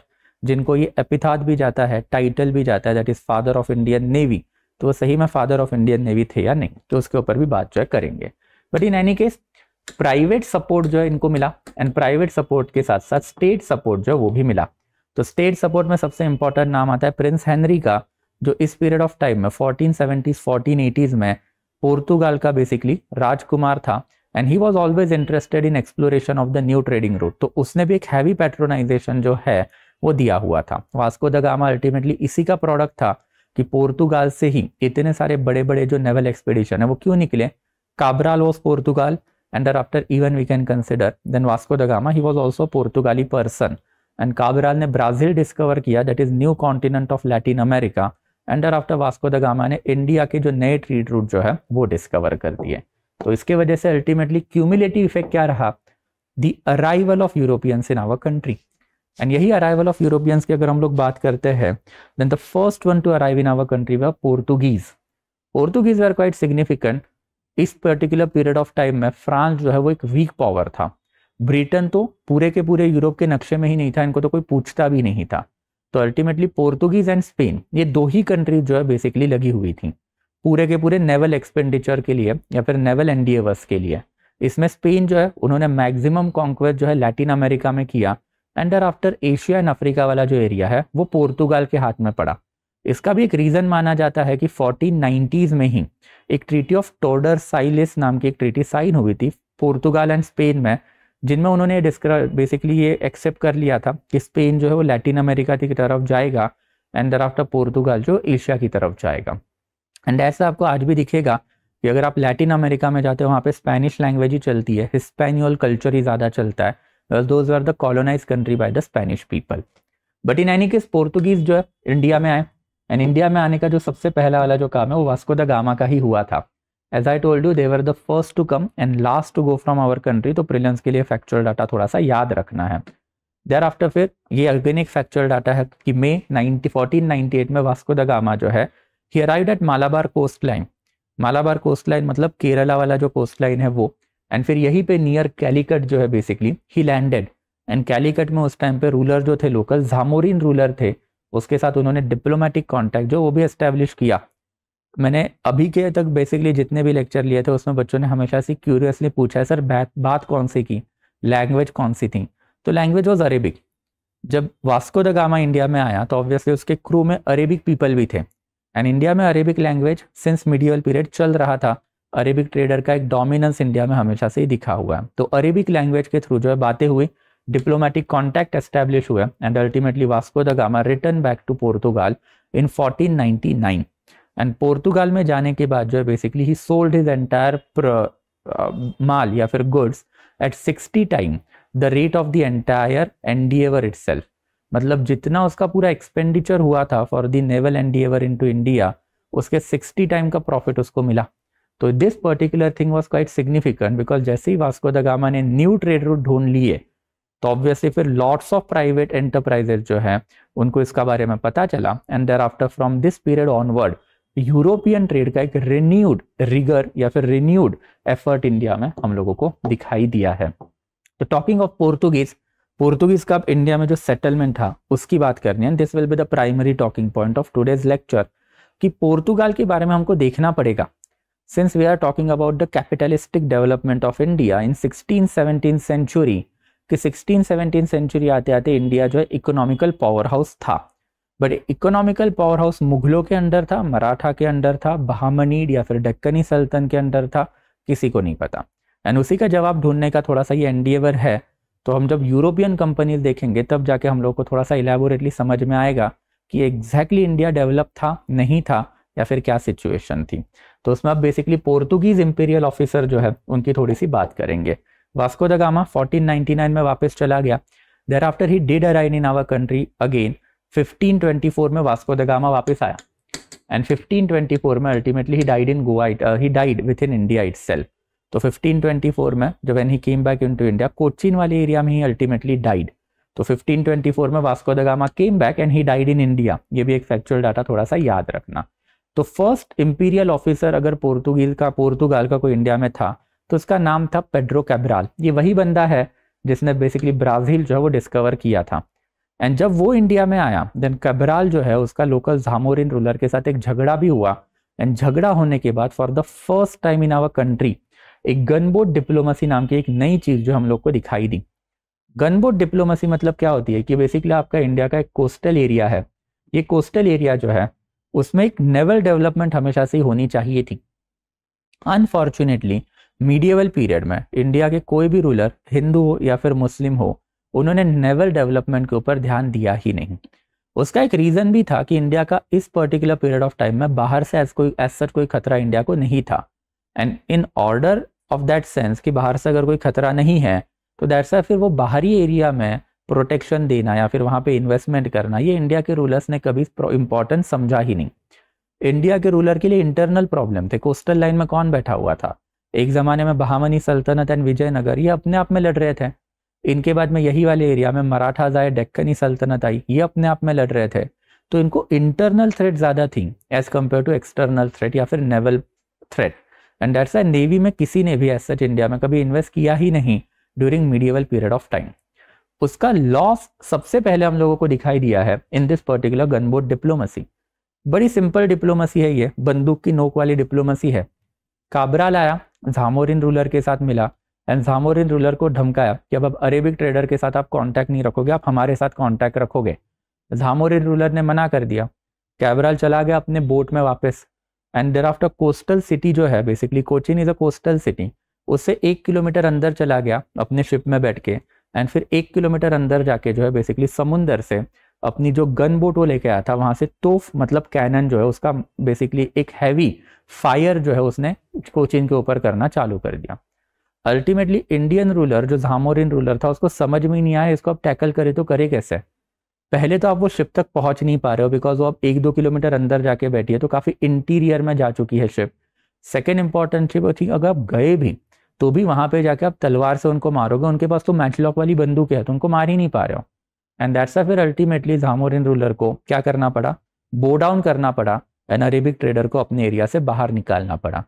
जिनको ये एपिथाद भी जाता है टाइटल भी जाता है that is father of Indian navy तो वो सही में फादर ऑफ इंडियन नेवी थे या नहीं तो उसके ऊपर भी बात जो है करेंगे but in any case private support जो है इनको मिला एंड प्राइवेट सपोर्ट के साथ साथ स्टेट सपोर्ट जो है वो भी मिला तो स्टेट सपोर्ट में सबसे इंपॉर्टेंट नाम आता है प्रिंस हेनरी का जो इस पीरियड ऑफ टाइम में फोर्टीन सेवेंटीज फोर्टीन एटीज़ में पोर्तुगाल का बेसिकली राजकुमार था and he was always interested in exploration of the new trading route तो उसने भी एक हैवी पेट्रोनाइजेशन जो है वो दिया हुआ था वास्को द गामा अल्टीमेटली इसी का प्रोडक्ट था कि पोर्तुगाल से ही इतने सारे बड़े बड़े जो नेवल एक्सपीडिशन है वो क्यों निकले Cabral was Portugal and thereafter even we can consider. Then Vasco da Gama, he was also a Portugali person. And Cabral ने ब्राज़ील डिस्कवर किया that is new continent of Latin America and there thereafter Vasco da Gama ने India के जो नए treat root जो है वो discover कर दिए तो इसके वजह से अल्टीमेटली क्यूमुलेटिव इफेक्ट क्या रहा the arrival of Europeans in our country and यही अराइवल ऑफ यूरोपियंस की अगर हम लोग बात करते हैं then the first one to arrive in our country was Portuguese Portuguese are quite significant इस पर्टिकुलर पीरियड ऑफ टाइम में फ्रांस जो है वो एक वीक पावर था ब्रिटेन तो पूरे के पूरे यूरोप के नक्शे में ही नहीं था इनको तो कोई पूछता भी नहीं था तो अल्टीमेटली पोर्तुगीज एंड स्पेन ये दो ही कंट्री जो है बेसिकली लगी हुई थी पूरे के पूरे नेवल एक्सपेंडिचर के लिए या फिर नेवल एनडीएवर्स के लिए इसमें स्पेन जो है उन्होंने मैक्सिमम कॉन्क्वेस्ट जो है लैटिन अमेरिका में किया and thereafter Asia and Africa वाला जो एरिया है वो पोर्तुगाल के हाथ में पड़ा इसका भी एक रीज़न माना जाता है कि फोर्टीन में ही एक ट्रीटी ऑफ टोर्डर साइलिस नाम की एक ट्रीटी साइन हुई थी पोर्तुगाल एंड स्पेन में जिनमें उन्होंने बेसिकली ये एक्सेप्ट कर लिया था कि स्पेन जो है वो लैटिन अमेरिका की तरफ जाएगा एंड दर आफ्टर पोर्तुगाल जो एशिया की तरफ जाएगा एंड ऐसा आपको आज भी दिखेगा कि अगर आप लैटिन अमेरिका में जाते हो वहाँ पे स्पेनिश लैंग्वेज ही चलती है हिस्पेनियल कल्चर ही ज़्यादा चलता है those are the colonize country by the Spanish people but in any case Portuguese जो है इंडिया में आए एंड इंडिया में आने का जो सबसे पहला वाला जो काम है वो वास्को द गामा का ही हुआ था as I told you they were the first to come and last to go from our country तो प्रिलियंस के लिए फैक्चुअल डाटा थोड़ा सा याद रखना है देर आफ्टर फिर ये अल्बेनिक फैक्चुअल डाटा है कि May ninety fourteen ninety eight में वास्को द गामा जो है he arrive at Malabar coast line Malabar coast line मतलब केरला वाला जो कोस्ट लाइन है वो एंड फिर यहीं पे नियर कैलीकट जो है basically he landed and Calicut में उस टाइम पे रूलर जो थे लोकल झामोरिन रूलर थे उसके साथ उन्होंने डिप्लोमेटिक कॉन्टैक्ट जो वो भी एस्टेब्लिश किया मैंने अभी के तक बेसिकली जितने भी लेक्चर लिए थे उसमें बच्चों ने हमेशा से क्यूरियसली पूछा है सर बात कौन सी की लैंग्वेज कौन सी थी तो लैंग्वेज वॉज अरेबिक जब वास्को द गामा इंडिया में आया तो ऑब्वियसली उसके क्रू में अरेबिक पीपल भी थे एंड इंडिया में Arabic language since medieval period चल रहा था अरेबिक ट्रेडर का एक डोमिनेंस इंडिया में हमेशा से ही दिखा हुआ है तो अरेबिक लैंग्वेज के थ्रू जो है बातें हुई diplomatic contact established हुआ and ultimately Vasco da Gama returned back to Portugal in 1499 and Portugal में जाने के बाद जो है basically he sold his entire माल या फिर goods at sixty time the rate of the entire endeavour it मतलब जितना उसका पूरा एक्सपेंडिचर हुआ था for the naval endeavour into India उसके सिक्सटी टाइम का प्रॉफिट उसको मिला तो this particular thing was quite significant because जैसे ही वास्को द गामा ने न्यू ट्रेड रूट ढूंढ लिए तो ऑब्वियसली फिर लॉट्स ऑफ प्राइवेट एंटरप्राइजेस जो है उनको इसका बारे में पता चला and there thereafter from this period onward European trade का एक रिन्यूड रिगर या फिर रिन्यूड एफर्ट इंडिया में हम लोगों को दिखाई दिया है तो टॉकिंग ऑफ पोर्तुगीज पोर्तुगीज का इंडिया में जो सेटलमेंट था उसकी बात करनी है this will be the primary talking point of today's lecture कि पोर्तुगाल के बारे में हमको देखना पड़ेगा since we are talking about the capitalistic development of India in sixteen seventeen century कि सिक्सटीन सेवनटीन सेंचुरी आते आते इंडिया जो है इकोनॉमिकल पावर हाउस था बट इकोनॉमिकल पावर हाउस मुगलों के अंडर था मराठा के अंडर था बहामनीड या फिर डक्कनी सल्तन के अंडर था किसी को नहीं पता एंड उसी का जवाब ढूंढने का थोड़ा सा ये एंडियवर है तो हम जब यूरोपियन कंपनीज देखेंगे तब जाके हम लोग को थोड़ा सा इलेबोरेटली समझ में आएगा कि एग्जैक्टली इंडिया डेवलप था नहीं था या फिर क्या सिचुएशन थी तो उसमें आप बेसिकली पोर्तुगीज इंपीरियल ऑफिसर जो है उनकी थोड़ी सी बात करेंगे वास्को द गामा 1499 में वापस चला गया thereafter he did arrive in our country again 1524 में वास्को द गामा वापस आया एंड 1524 में ultimately he died in Goa he died within India it तो 1524 में जब and he came back into India Cochin वाले एरिया में he ultimately died तो 1524 में Vasco da Gama came back and he died in India ये भी एक फैक्चुअल डाटा थोड़ा सा याद रखना तो फर्स्ट इंपीरियल ऑफिसर अगर पोर्तुगीज का पोर्तुगाल का कोई इंडिया में था तो उसका नाम था पेड्रो कैब्राल ये वही बंदा है जिसने बेसिकली ब्राज़ील जो है वो डिस्कवर किया था एंड जब वो इंडिया में आया देन कैब्राल जो है उसका लोकल झामोरिन रूलर के साथ एक झगड़ा भी हुआ एंड झगड़ा होने के बाद for the first time in our country एक गनबोट डिप्लोमेसी नाम की एक नई चीज़ जो हम लोग को दिखाई दी गनबोट डिप्लोमेसी मतलब क्या होती है कि बेसिकली आपका इंडिया का एक कोस्टल एरिया है ये कोस्टल एरिया जो है उसमें एक नेवल डेवलपमेंट हमेशा से होनी चाहिए थी अनफॉर्चुनेटली मीडियवल पीरियड में इंडिया के कोई भी रूलर हिंदू हो या फिर मुस्लिम हो उन्होंने नेवल डेवलपमेंट के ऊपर ध्यान दिया ही नहीं उसका एक रीज़न भी था कि इंडिया का इस पर्टिकुलर पीरियड ऑफ टाइम में बाहर से एज कोई एज सच कोई खतरा इंडिया को नहीं था and in order of that sense कि बाहर से अगर कोई खतरा नहीं है तो दैट्स फिर वो बाहरी एरिया में प्रोटेक्शन देना या फिर वहाँ पे इन्वेस्टमेंट करना ये इंडिया के रूलर्स ने कभी इंपॉर्टेंस समझा ही नहीं इंडिया के रूलर के लिए इंटरनल प्रॉब्लम थे कोस्टल लाइन में कौन बैठा हुआ था एक ज़माने में बहामनी सल्तनत एंड विजयनगर ये अपने आप में लड़ रहे थे इनके बाद में यही वाले एरिया में मराठाज आए डेक्कनी सल्तनत आई ये अपने आप में लड़ रहे थे तो इनको इंटरनल थ्रेट ज़्यादा थी as compare to external threat या फिर naval threat and that's why navy में किसी ने भी एज सच इंडिया में कभी इन्वेस्ट किया ही नहीं during medieval period of time उसका लॉस सबसे पहले हम लोगों को दिखाई दिया है in this particular gunboat diplomacy बड़ी सिंपल डिप्लोमेसी है ये बंदूक की नोक वाली डिप्लोमेसी है काबरा लाया झामोरिन रूलर के साथ मिला एंड झामोरिन रूलर को धमकाया कि अब अब अरेबिक ट्रेडर के साथ आप कॉन्टैक्ट नहीं रखोगे आप हमारे साथ कॉन्टैक्ट रखोगे झामोरिन रूलर ने मना कर दिया कैबराल चला गया अपने बोट में वापस and there thereafter coastal city जो है basically Cochin is a coastal city उससे एक किलोमीटर अंदर चला गया अपने शिप में बैठ के एंड फिर एक किलोमीटर अंदर जाके जो है बेसिकली समुंदर से अपनी जो गन बोट वो लेके आया था वहां से तोफ मतलब कैनन जो है उसका बेसिकली एक हैवी फायर जो है उसने कोचिन के ऊपर करना चालू कर दिया अल्टीमेटली इंडियन रूलर जो झामोरिन रूलर था उसको समझ में नहीं आया इसको आप टैकल करे तो करे कैसे पहले तो आप वो शिप तक पहुंच नहीं पा रहे हो बिकॉज वो आप एक दो किलोमीटर अंदर जाके बैठी है तो काफ़ी इंटीरियर में जा चुकी है शिप सेकेंड इंपॉर्टेंट शिप थी अगर आप गए भी तो भी वहां पे जाके आप तलवार से उनको मारोगे उनके पास तो मैचलॉक वाली बंदूक है तो उनको मार ही नहीं पा रहे हो एंड दैट्स फिर अल्टीमेटली झामोरिन रूलर को क्या करना पड़ा बो डाउन करना पड़ा एंड अरेबिक ट्रेडर को अपने एरिया से बाहर निकालना पड़ा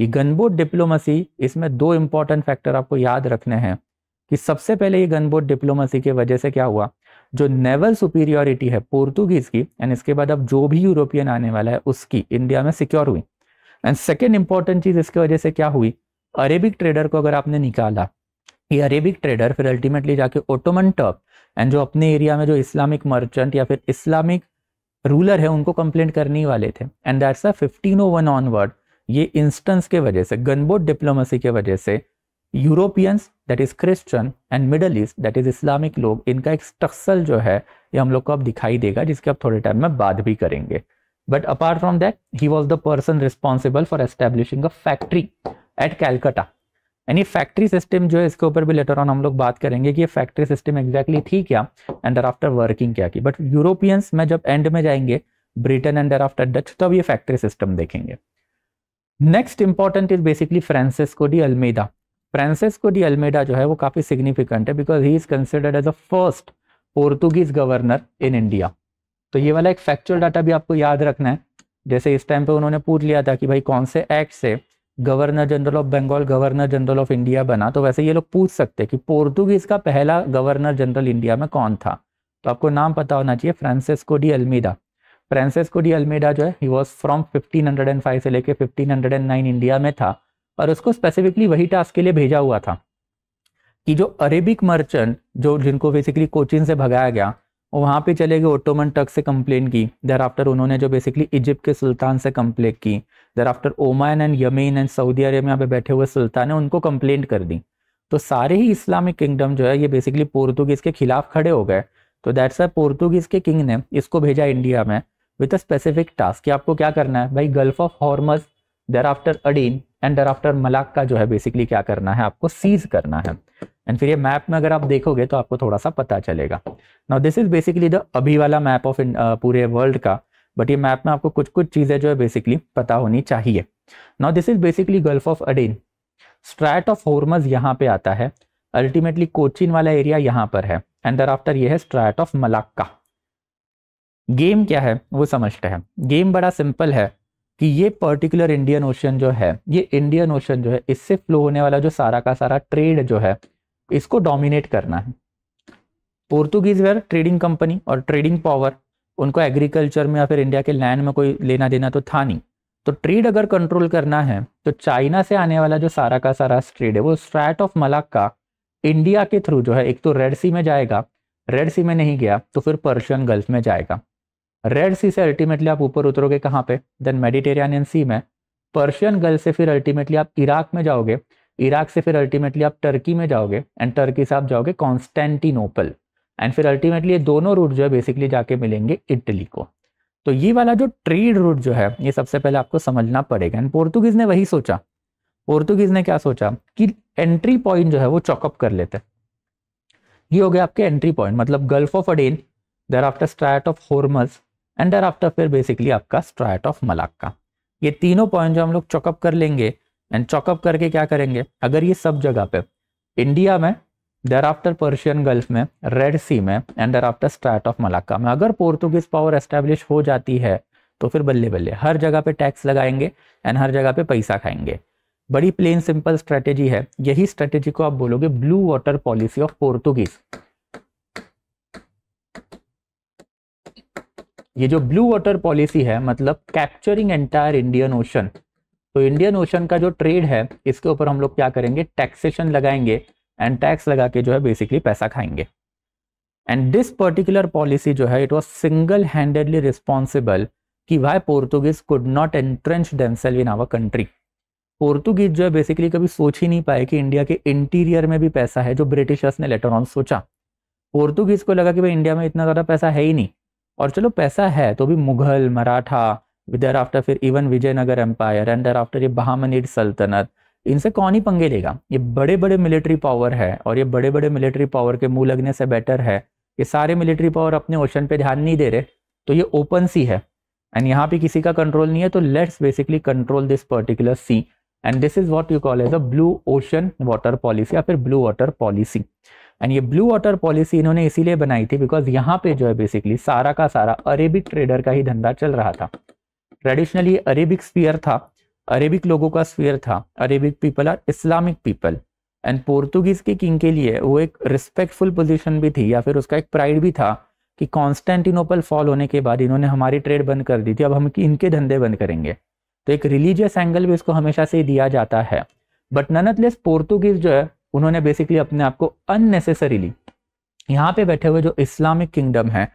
ये गनबोट डिप्लोमेसी इसमें दो इंपॉर्टेंट फैक्टर आपको याद रखने हैं कि सबसे पहले ये गनबोट डिप्लोमेसी की वजह से क्या हुआ जो नेवल सुपीरियोरिटी है पोर्तुगीज की एंड इसके बाद अब जो भी यूरोपियन आने वाला है उसकी इंडिया में सिक्योर हुई एंड सेकेंड इंपॉर्टेंट चीज इसकी वजह से क्या हुई अरेबिक ट्रेडर को अगर आपने निकाला ये अरेबिक ट्रेडर फिर अल्टीमेटली जाके ओटोमन टर्क एंड जो अपने एरिया में जो इस्लामिक मर्चेंट या फिर इस्लामिक रूलर है उनको कंप्लेंट करने ही वाले थे and that's a fifteen one onward ये इंस्टेंस के वजह से गनबोट डिप्लोमेसी के वजह से Europeans that is Christian and Middle East that is Islamic लोग इनका एक स्ट्रक्सल जो है ये हम लोग को अब दिखाई देगा जिसके अब थोड़े टाइम में बात भी करेंगे but apart from that he was the person responsible for establishing a factory at Calcutta and ये फैक्ट्री सिस्टम जो है इसके ऊपर भी लेटर ऑन हम लोग बात करेंगे कि ये फैक्ट्री सिस्टम एग्जैक्टली थी क्या एंड आफ्टर वर्किंग क्या की बट यूरोपियंस में जब एंड में जाएंगे ब्रिटेन एंड आफ्टर डच तो अब ये फैक्ट्री सिस्टम देखेंगे next important is basically Francisco de Almeida Francisco de Almeida जो है वो काफी सिग्निफिकेंट है because he is considered as a first Portuguese governor in India तो ये वाला एक फैक्चुअल डाटा भी आपको याद रखना है जैसे इस टाइम पे उन्होंने पूछ लिया था कि भाई कौन से एक्ट से governor general of Bengal governor general of India बना तो वैसे ये लोग पूछ सकते हैं कि पोर्तुगीज का पहला गवर्नर जनरल इंडिया में कौन था तो आपको नाम पता होना चाहिए Francisco de Almeida Francisco de Almeida जो है ही वॉज फ्रॉम 1505 से लेके 1509 इंडिया में था और उसको स्पेसिफिकली वही टास्क के लिए भेजा हुआ था कि जो अरेबिक मर्चेंट जो जिनको बेसिकली कोचिन से भगाया गया वहाँ पे चले गए ओटोमन टक से कंप्लेन की देर आफ्टर उन्होंने जो बेसिकली इजिप्ट के सुल्तान से कंप्लेन की after Oman and Yemen and Saudi Arabia पे बैठे हुए सुल्तान है उनको कंप्लेंट कर दी तो सारे ही इस्लामिक किंगडम जो है ये बेसिकली पोर्तुगीज के खिलाफ खड़े हो गए तो दैट्स अ पोर्तुगीज के किंग ने इसको भेजा इंडिया में विद अ स्पेसिफिक टास्क कि आपको क्या करना है भाई Gulf of Hormuz thereafter Aden and डर आफ्टर मलाक का जो है बेसिकली क्या करना है आपको सीज करना है एंड फिर ये मैप में अगर आप देखोगे तो आपको थोड़ा सा पता चलेगा now this is basically the अभी वाला मैप ऑफ पूरे वर्ल्ड का बट ये मैप में आपको कुछ कुछ चीज़ें जो है बेसिकली पता होनी चाहिए now this is basically Gulf of Aden Strait of Hormuz यहाँ पे आता है अल्टीमेटली कोचिन वाला एरिया यहाँ पर है एंड दर आफ्टर यह है स्ट्रैट ऑफ मलाक्का गेम क्या है वो समझते हैं गेम बड़ा सिंपल है कि ये पर्टिकुलर इंडियन ओशन जो है ये इंडियन ओशन जो है इससे फ्लो होने वाला जो सारा का सारा ट्रेड जो है इसको डोमिनेट करना है पोर्तुगीज वेयर ट्रेडिंग कंपनी और ट्रेडिंग पावर उनको एग्रीकल्चर में या फिर इंडिया के लैंड में कोई लेना देना तो था नहीं तो ट्रेड अगर कंट्रोल करना है तो चाइना से आने वाला जो सारा का सारा ट्रेड है वो स्ट्रैट ऑफ मलाक्का इंडिया के थ्रू जो है एक तो रेड सी में जाएगा रेड सी में नहीं गया तो फिर पर्शियन गल्फ में जाएगा रेड सी से अल्टीमेटली आप ऊपर उतरोगे कहाँ पे देन मेडिटेरियन सी में पर्शियन गल्फ से फिर अल्टीमेटली आप इराक में जाओगे इराक से फिर अल्टीमेटली आप टर्की में जाओगे एंड टर्की से आप जाओगे कॉन्स्टेंटिनोपल एंड फिर अल्टीमेटली ये दोनों रूट जो है बेसिकली जाके मिलेंगे इटली को तो ये वाला जो ट्रेड रूट जो है ये सबसे पहले आपको समझना पड़ेगा एंड पोर्तुगीज ने वही सोचा पोर्तुगीज ने क्या सोचा कि एंट्री पॉइंट जो है वो चॉकअप कर लेते ये हो गया आपके एंट्री पॉइंट मतलब Gulf of Aden thereafter Strait of Hormuz and there after फिर बेसिकली आपका स्ट्राइट ऑफ मलाक्का ये तीनों पॉइंट जो हम लोग चॉकअप कर लेंगे एंड चॉकअप करके क्या करेंगे अगर ये सब जगह पे इंडिया में देर आफ्टर पर्शियन गल्फ में रेड सी में and there thereafter Strait of Malacca में अगर पोर्तुगीज पावर एस्टेब्लिश हो जाती है तो फिर बल्ले बल्ले हर जगह पे टैक्स लगाएंगे एंड हर जगह पे पैसा खाएंगे बड़ी प्लेन सिंपल स्ट्रेटेजी है यही स्ट्रेटेजी को आप बोलोगे blue water policy of Portuguese ये जो ब्लू वाटर पॉलिसी है मतलब कैप्चरिंग एंटायर इंडियन ओशन तो इंडियन ओशन का जो ट्रेड है इसके ऊपर हम लोग क्या करेंगे टैक्सेशन लगाएंगे एंड टैक्स लगा के जो है बेसिकली पैसा खाएंगे एंड दिस पर्टिकुलर पॉलिसी जो है it was single handedly responsible कि why Portuguese could not entrench themselves in our country Portuguese जो है बेसिकली कभी सोच ही नहीं पाए कि इंडिया के इंटीरियर में भी पैसा है जो ब्रिटिशर्स ने लेटर ऑन सोचा पोर्तुगीज को लगा कि भाई इंडिया में इतना ज़्यादा पैसा है ही नहीं और चलो पैसा है तो भी मुगल मराठा देर आफ्टर फिर even Vijayanagara empire and there after ये बहामनीड सल्तनत इनसे कौन ही पंगे लेगा ये बड़े बड़े मिलिट्री पावर है और ये बड़े बड़े मिलिट्री पावर के मुंह लगने से बेटर है ये सारे मिलिट्री पावर अपने ओशन पे ध्यान नहीं दे रहे तो ये ओपन सी है एंड यहाँ पे किसी का कंट्रोल नहीं है तो let's basically control this particular sea and this is what you call as a blue ocean water policy या फिर ब्लू वाटर पॉलिसी एंड ये ब्लू वाटर पॉलिसी इन्होंने इसीलिए बनाई थी बिकॉज यहाँ पे जो है बेसिकली सारा का सारा अरेबिक ट्रेडर का ही धंधा चल रहा था ट्रेडिशनली अरेबिक स्पीयर था अरेबिक लोगों का स्फीयर था Arabic people are Islamic people and Portuguese के किंग के लिए वो एक रिस्पेक्टफुल पोजिशन भी थी या फिर उसका एक प्राइड भी था कि कॉन्स्टेंटिनोपल फॉल होने के बाद इन्होंने हमारी ट्रेड बंद कर दी थी अब हम इनके धंधे बंद करेंगे तो एक रिलीजियस एंगल भी इसको हमेशा से दिया जाता है बट ननतलेस पोर्तुगीज जो है उन्होंने बेसिकली अपने आप को अननेसेसरीली यहाँ पे बैठे हुए जो इस्लामिक किंगडम है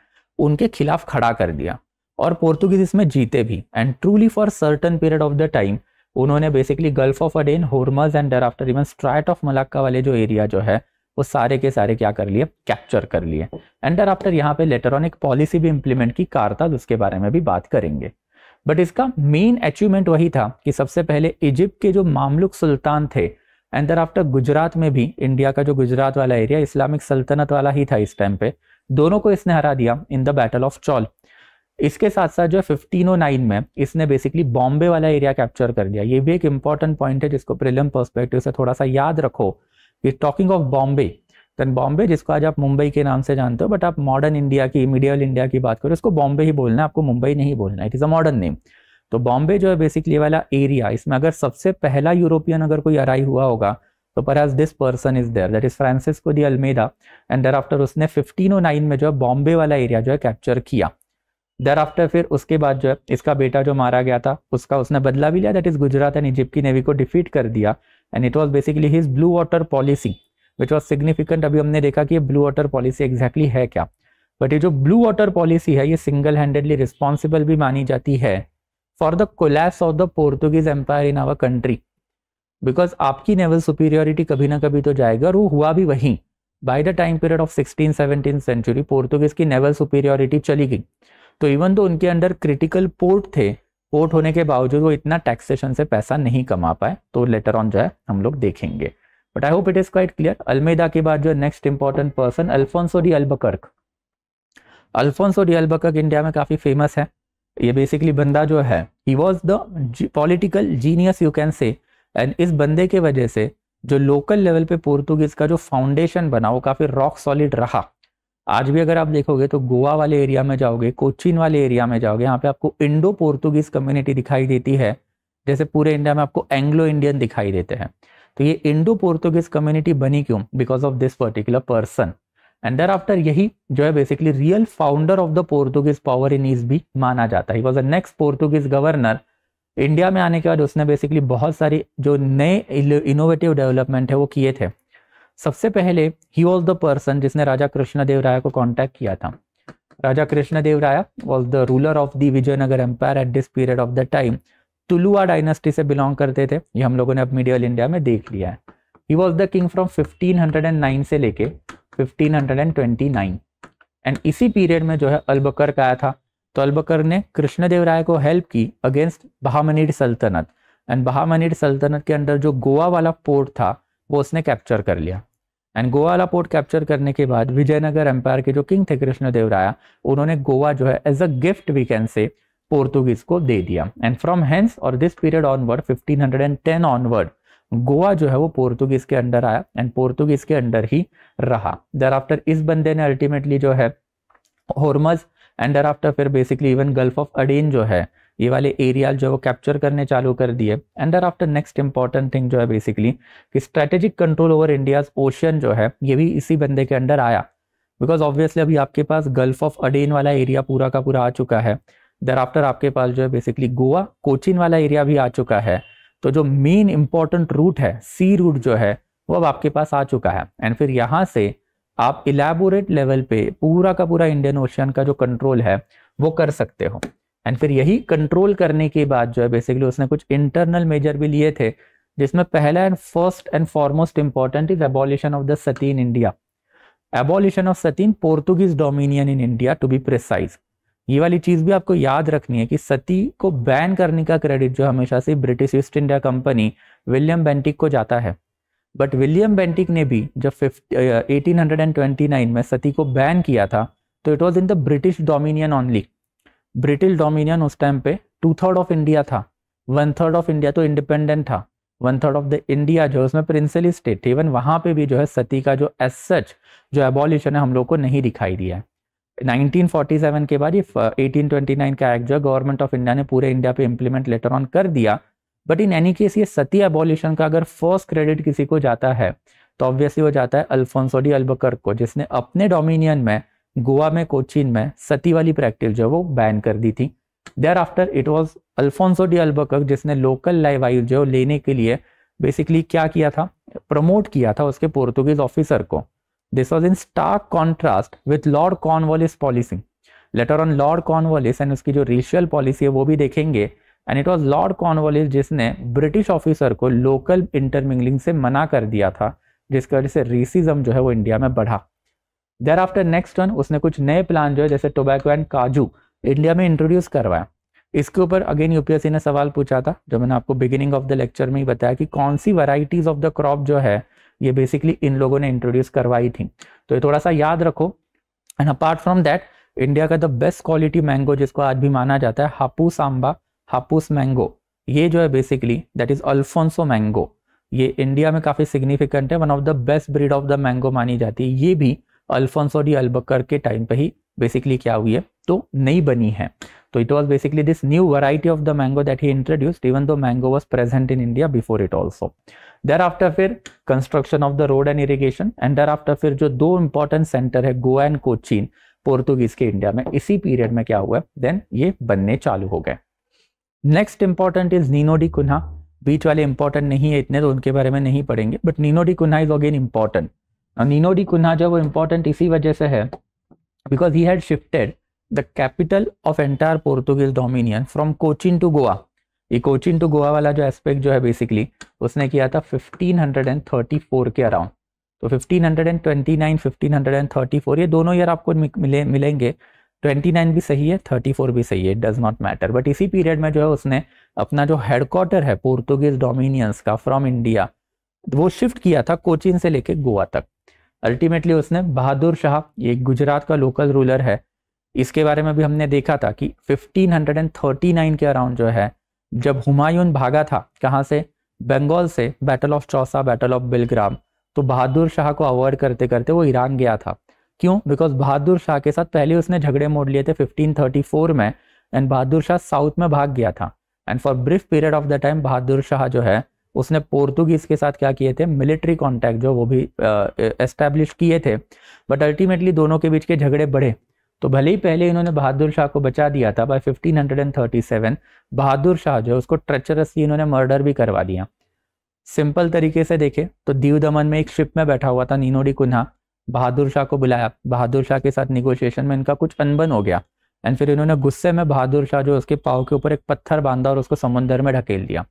उनके खिलाफ खड़ा कर दिया और पोर्तुगीज इसमें जीते भी and truly for certain period of the time उन्होंने basically Gulf of Aden Hormuz and डर after even Strait of Malacca वाले जो एरिया जो है वो सारे के सारे क्या कर लिए कैप्चर कर लिए एंड डर आफ्टर यहाँ पे लेटर ऑन एक पॉलिसी भी इम्प्लीमेंट की कारता उसके बारे में भी बात करेंगे बट इसका मेन अचीवमेंट वही था कि सबसे पहले इजिप्ट के जो मामलुक सुल्तान थे एंड दर आफ्टर गुजरात में भी इंडिया का जो गुजरात वाला एरिया इस्लामिक सल्तनत वाला ही था इस टाइम पे दोनों को इसने हरा दिया in the battle of Chaul इसके साथ साथ जो है 1509 में इसने बेसिकली बॉम्बे वाला एरिया कैप्चर कर लिया ये भी एक इंपॉर्टेंट पॉइंट है जिसको प्रिलियम पर्सपेक्टिव से थोड़ा सा याद रखो कि talking of Bombay then Bombay जिसको आज आप मुंबई के नाम से जानते हो बट आप मॉडर्न इंडिया की मीडियल इंडिया की बात करो इसको बॉम्बे ही बोलना है आपको मुंबई नहीं बोलना it is a modern name तो बॉम्बे जो है बेसिकली वाला एरिया इसमें अगर सबसे पहला यूरोपियन अगर कोई अराइव हुआ होगा तो पर as this person is there that is Francisco de Almeida and there after उसने 1509 में जो है बॉम्बे वाला एरिया जो है कैप्चर किया दर आफ्टर फिर उसके बाद जो है इसका बेटा जो मारा गया था उसका उसने बदला भी लिया that is Gujarat and Egypt की नेवी को डिफीट कर दिया and it was basically his blue water policy which was significant अभी हमने देखा कि ये ब्लू वाटर पॉलिसी एग्जैक्टली है क्या बट ये जो ब्लू वाटर पॉलिसी है ये सिंगल हैंडेडली रिस्पॉन्सिबल भी मानी जाती है for the collapse of the Portuguese empire in our country because आपकी नेवल सुपीरियोरिटी कभी ना कभी तो जाएगा और वो हुआ भी वहीं by the time period of sixteen seventeen century Portuguese की नेवल सुपीरियोरिटी चली गई तो इवन तो उनके अंडर क्रिटिकल पोर्ट थे पोर्ट होने के बावजूद वो इतना टैक्सेशन से पैसा नहीं कमा पाए तो लेटर ऑन जो है हम लोग देखेंगे but I hope it is quite clear Almeida के बाद जो है next important person Alfonso de Albuquerque Alfonso de Albuquerque India में काफ़ी फेमस है ये बेसिकली बंदा जो है he was the political genius you can say and इस बंदे के वजह से जो लोकल लेवल पे पोर्तुगीज का जो फाउंडेशन बना वो काफ़ी रॉक सॉलिड रहा आज भी अगर आप देखोगे तो गोवा वाले एरिया में जाओगे कोचिन वाले एरिया में जाओगे यहाँ पे आपको इंडो पोर्तुगीज कम्युनिटी दिखाई देती है जैसे पूरे इंडिया में आपको एंग्लो इंडियन दिखाई देते हैं तो ये इंडो पोर्तुगीज कम्युनिटी बनी क्यों because of this particular person and there after यही जो है basically real founder of the Portuguese power in ईज भी माना जाता है नेक्स्ट पोर्तुगीज गवर्नर इंडिया में आने के बाद उसने बेसिकली बहुत सारी जो नए इनोवेटिव डेवलपमेंट है वो किए थे सबसे पहले ही वॉज द पर्सन जिसने राजा कृष्णदेव राय को कॉन्टेक्ट किया था Raja Krishnadeva Raya was the ruler of the Vijayanagara empire at this period of the time Tuluva dynasty से बिलोंग करते थे ये हम लोगों ने अब मिडियल इंडिया में देख लिया है he was the king from 1509 से लेके 1529 एंड इसी पीरियड में जो है अलबकर का आया था तो अलबकर ने कृष्णदेव राय को हेल्प की अगेंस्ट बहामनीड सल्तनत एंड बहामनीड सल्तनत के अंडर जो गोवा वाला पोर्ट था वो उसने कैप्चर कर लिया एंड गोवा वाला पोर्ट कैप्चर करने के बाद विजयनगर एम्पायर के जो किंग थे कृष्णदेव राय उन्होंने गोवा जो है as a gift we can say Portuguese को दे दिया एंड फ्रॉम हेंस और this period onward 1510 onward Goa जो है वो पोर्तुगीज के अंडर आया एंड पोर्तुगीज के अंडर ही रहा दर आफ्टर इस बंदे ने अल्टीमेटली जो है होर्मज एंड दर आफ्टर फिर basically even Gulf of Aden जो है ये वाले एरिया जो है वो कैप्चर करने चालू कर दिए and there after next important thing जो है बेसिकली कि strategic control over India's ocean जो है ये भी इसी बंदे के अंडर आया बिकॉज ऑब्वियसली अभी आपके पास गल्फ ऑफ अडेन वाला एरिया पूरा का पूरा आ चुका है दर आफ्टर आपके पास जो है बेसिकली गोवा कोचिन वाला एरिया भी आ चुका है तो जो मेन इंपॉर्टेंट रूट है सी रूट जो है वो अब आपके पास आ चुका है एंड फिर यहाँ से आप इलेबोरेट लेवल पे पूरा का पूरा इंडियन ओशियन का जो कंट्रोल है वो कर सकते हो एंड फिर यही कंट्रोल करने के बाद जो है बेसिकली उसने कुछ इंटरनल मेजर भी लिए थे जिसमें पहला and first and foremost important is abolition of the sati in India abolition of sati in Portuguese dominion in India to be precise ये वाली चीज भी आपको याद रखनी है कि सती को बैन करने का क्रेडिट जो हमेशा से British East India Company William Bentinck को जाता है बट विलियम बेंटिक ने भी जब eighteen hundred and twenty nine में सती को बैन किया था तो it was in the British dominion only British dominion उस टाइम पे टू थर्ड ऑफ इंडिया था वन थर्ड ऑफ इंडिया तो इंडिपेंडेंट था one third of the India जो है उसमें प्रिंसली स्टेट इवन वहाँ पे भी जो है सती का जो एस सच जो एबॉलिशन है हम लोग को नहीं दिखाई दिया है 1947 के बाद ये 1829 का एक्ट जो है गवर्नमेंट ऑफ इंडिया ने पूरे इंडिया पे इम्प्लीमेंट लेटर ऑन कर दिया बट इन एनी केस ये सती एबॉल्यूशन का अगर फर्स्ट क्रेडिट किसी को जाता है तो ऑब्वियसली वो जाता है अल्फोंसोडी अल्बकर को जिसने अपने डोमिनियन में गोवा में कोचीन में सती वाली प्रैक्टिस जो है वो बैन कर दी थी there after it was Alfonso de Albuquerque जिसने लोकल लाइव आयु जो लेने के लिए बेसिकली क्या किया था प्रमोट किया था उसके पोर्तुगीज ऑफिसर को this was in stark contrast with Lord Cornwallis policy later on Lord Cornwallis and उसकी जो रेशियल पॉलिसी है वो भी देखेंगे and it was Lord Cornwallis जिसने ब्रिटिश ऑफिसर को लोकल इंटरमिंगलिंग से मना कर दिया था जिसकी वजह से रेसिज्म जो है वो इंडिया में बढ़ा देर आफ्टर नेक्स्ट वन उसने कुछ नए प्लान जो है जैसे टोबैको एंड काजू इंडिया में इंट्रोड्यूस करवाया इसके ऊपर अगेन यूपीएससी ने सवाल पूछा था जो मैंने आपको बिगिनिंग ऑफ द लेक्चर में ही बताया कि कौन सी वराइटीज ऑफ द क्रॉप जो है ये बेसिकली इन लोगों ने इंट्रोड्यूस करवाई थी तो ये थोड़ा सा याद रखो and apart from that India का द बेस्ट क्वालिटी मैंगो जिसको आज भी माना जाता है हापूस आंबा हापूस मैंगो ये जो है basically that is Alphonso mango ये इंडिया में काफ़ी सिग्निफिकेंट है one of the best breed of the mango मानी जाती है ये भी अल्फोंसो डी अल्बकर के टाइम पे ही बेसिकली क्या हुई है तो नई बनी है तो it was basically this new variety of the mango that he introduced even though mango was present in India before it also there after फिर construction of the road and irrigation and there after फिर जो दो important centre है Goa and Cochin Portuguese के India में इसी period में क्या हुआ देन ये बनने चालू हो गए next important is Nino de Cunha बीच वाले इंपॉर्टेंट नहीं है इतने तो उनके बारे में नहीं पढ़ेंगे but Nino de Cunha is again important Nino de Cunha जो वो इम्पोर्टेंट इसी वजह से है because he had shifted the capital of entire Portuguese dominion from Cochin to Goa ये कोचिन टू गोवा वाला जो एस्पेक्ट जो है बेसिकली उसने किया था 1534 के अराउंड तो 1529 1534 ये दोनों ईयर आपको मिले मिलेंगे 29 भी सही है 34 भी सही है it does not matter but इसी पीरियड में जो है उसने अपना जो हेडक्वार्टर है पोर्तुगीज डोमिनियंस का फ्रॉम इंडिया वो शिफ्ट किया था कोचिन से लेके गोवा तक अल्टीमेटली उसने बहादुर शाह ये गुजरात का लोकल रूलर है इसके बारे में भी हमने देखा था कि 1539 के अराउंड जो है जब हुमायून भागा था कहाँ से बंगाल से battle of Chausa battle of Bilgram तो बहादुर शाह को अवॉइड करते करते वो ईरान गया था क्यों बिकॉज बहादुर शाह के साथ पहले उसने झगड़े मोड़ लिए थे 1534 में एंड बहादुर शाह साउथ में भाग गया था and for brief period of the time Bahadur Shah जो है उसने पोर्तुगीज के साथ क्या किए थे मिलिट्री कॉन्टैक्ट जो वो भी एस्टेब्लिश किए थे बट अल्टीमेटली दोनों के बीच के झगड़े बढ़े तो भले ही पहले इन्होंने बहादुर शाह को बचा दिया था बाय 1537 बहादुर शाह जो है उसको ट्रेचरसली इन्होंने मर्डर भी करवा दिया सिंपल तरीके से देखे तो दीव दमन में एक शिप में बैठा हुआ था नीनोडी कुन्हा बहादुर शाह को बुलाया बहादुर शाह के साथ निगोशिएशन में इनका कुछ अनबन हो गया एंड फिर इन्होंने गुस्से में बहादुर शाह जो उसके पाव के ऊपर एक पत्थर बांधा और उसको समुंदर में ढकेल दिया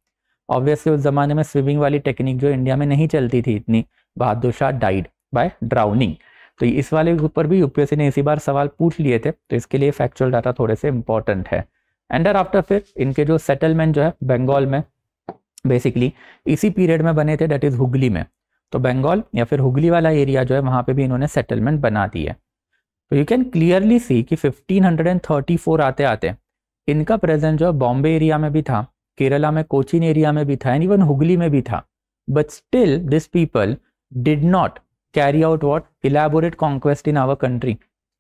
ऑब्वियसली उस ज़माने में स्विमिंग वाली टेक्निक जो इंडिया में नहीं चलती थी इतनी Bahadur Shah died by drowning तो इस वाले ऊपर भी यूपीएससी ने इसी बार सवाल पूछ लिए थे तो इसके लिए फैक्चुअल डाटा थोड़े से इंपॉर्टेंट है एंड आफ्टर फिर इनके जो सेटलमेंट जो है बंगाल में बेसिकली इसी पीरियड में बने थे डेट इज़ हुगली में तो बंगाल या फिर हुगली वाला एरिया जो है वहां पे भी इन्होंने सेटलमेंट बना दी है तो यू कैन क्लियरली सी कि 1534 आते आते इनका प्रेजेंट जो है बॉम्बे एरिया में भी था केरला में कोचिन एरिया में भी था एंड इवन हुगली में भी था but still this people did not carry out what elaborate conquest in our country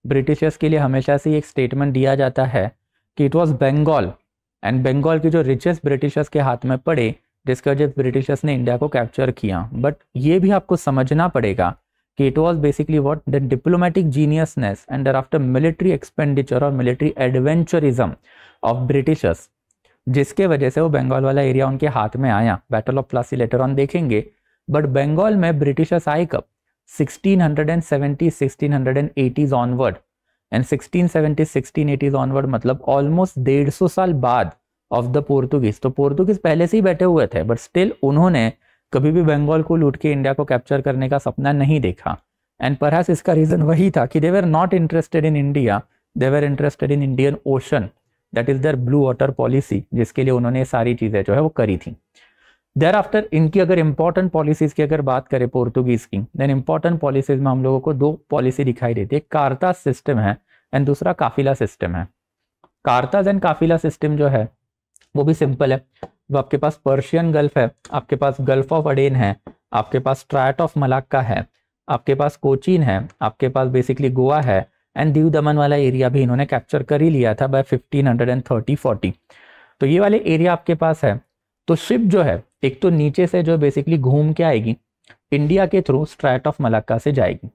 Britishers के लिए हमेशा से एक स्टेटमेंट दिया जाता है कि it was Bengal and Bengal के जो रिचेस ब्रिटिशर्स के हाथ में पड़े जिसके वजह ब्रिटिशर्स ने इंडिया को कैप्चर किया बट ये भी आपको समझना पड़ेगा कि it was basically what the diplomatic geniusness and after military expenditure और मिलिट्री एडवेंचरिज्म ऑफ ब्रिटिशर्स जिसके वजह से वो बंगाल वाला एरिया उनके हाथ में आया battle of Plassey later on देखेंगे बट बंगाल में ब्रिटिशर्स आए कब 1670 1680s onward and 1670 1680s onward मतलब ऑलमोस्ट डेढ़ सौ साल बाद ऑफ द पोर्तुगीज तो पोर्तुगीज पहले से ही बैठे हुए थे बट स्टिल उन्होंने कभी भी बंगाल को लूट के इंडिया को कैप्चर करने का सपना नहीं देखा एंड पर इसका रीजन वही था कि they were not interested in India they were interested in Indian Ocean that is their blue water policy जिसके लिए उन्होंने सारी चीज़ें जो है वो करी थी देर आफ्टर इनकी अगर इंपॉर्टेंट पॉलिसीज़ की अगर बात करें पोर्तुगीज़ की देन इंपॉर्टेंट पॉलिसीज़ में हम लोगों को दो पॉलिसी दिखाई देती है कार्ता सिस्टम है एंड दूसरा काफिला सिस्टम है कार्ताज एंड काफिला सिस्टम जो है वो भी सिंपल है वो आपके पास पर्शियन गल्फ है आपके पास गल्फ ऑफ अडेन है आपके पास ट्रायट ऑफ मलाक्का है आपके पास कोचीन है आपके पास बेसिकली गोवा है एंड दीव दमन वाला एरिया भी इन्होंने कैप्चर कर ही लिया था बाय 1530 40 तो ये वाले एरिया आपके पास है तो शिप जो है एक तो नीचे से जो बेसिकली घूम के आएगी इंडिया के थ्रू स्ट्रैट ऑफ मलक्का से जाएगी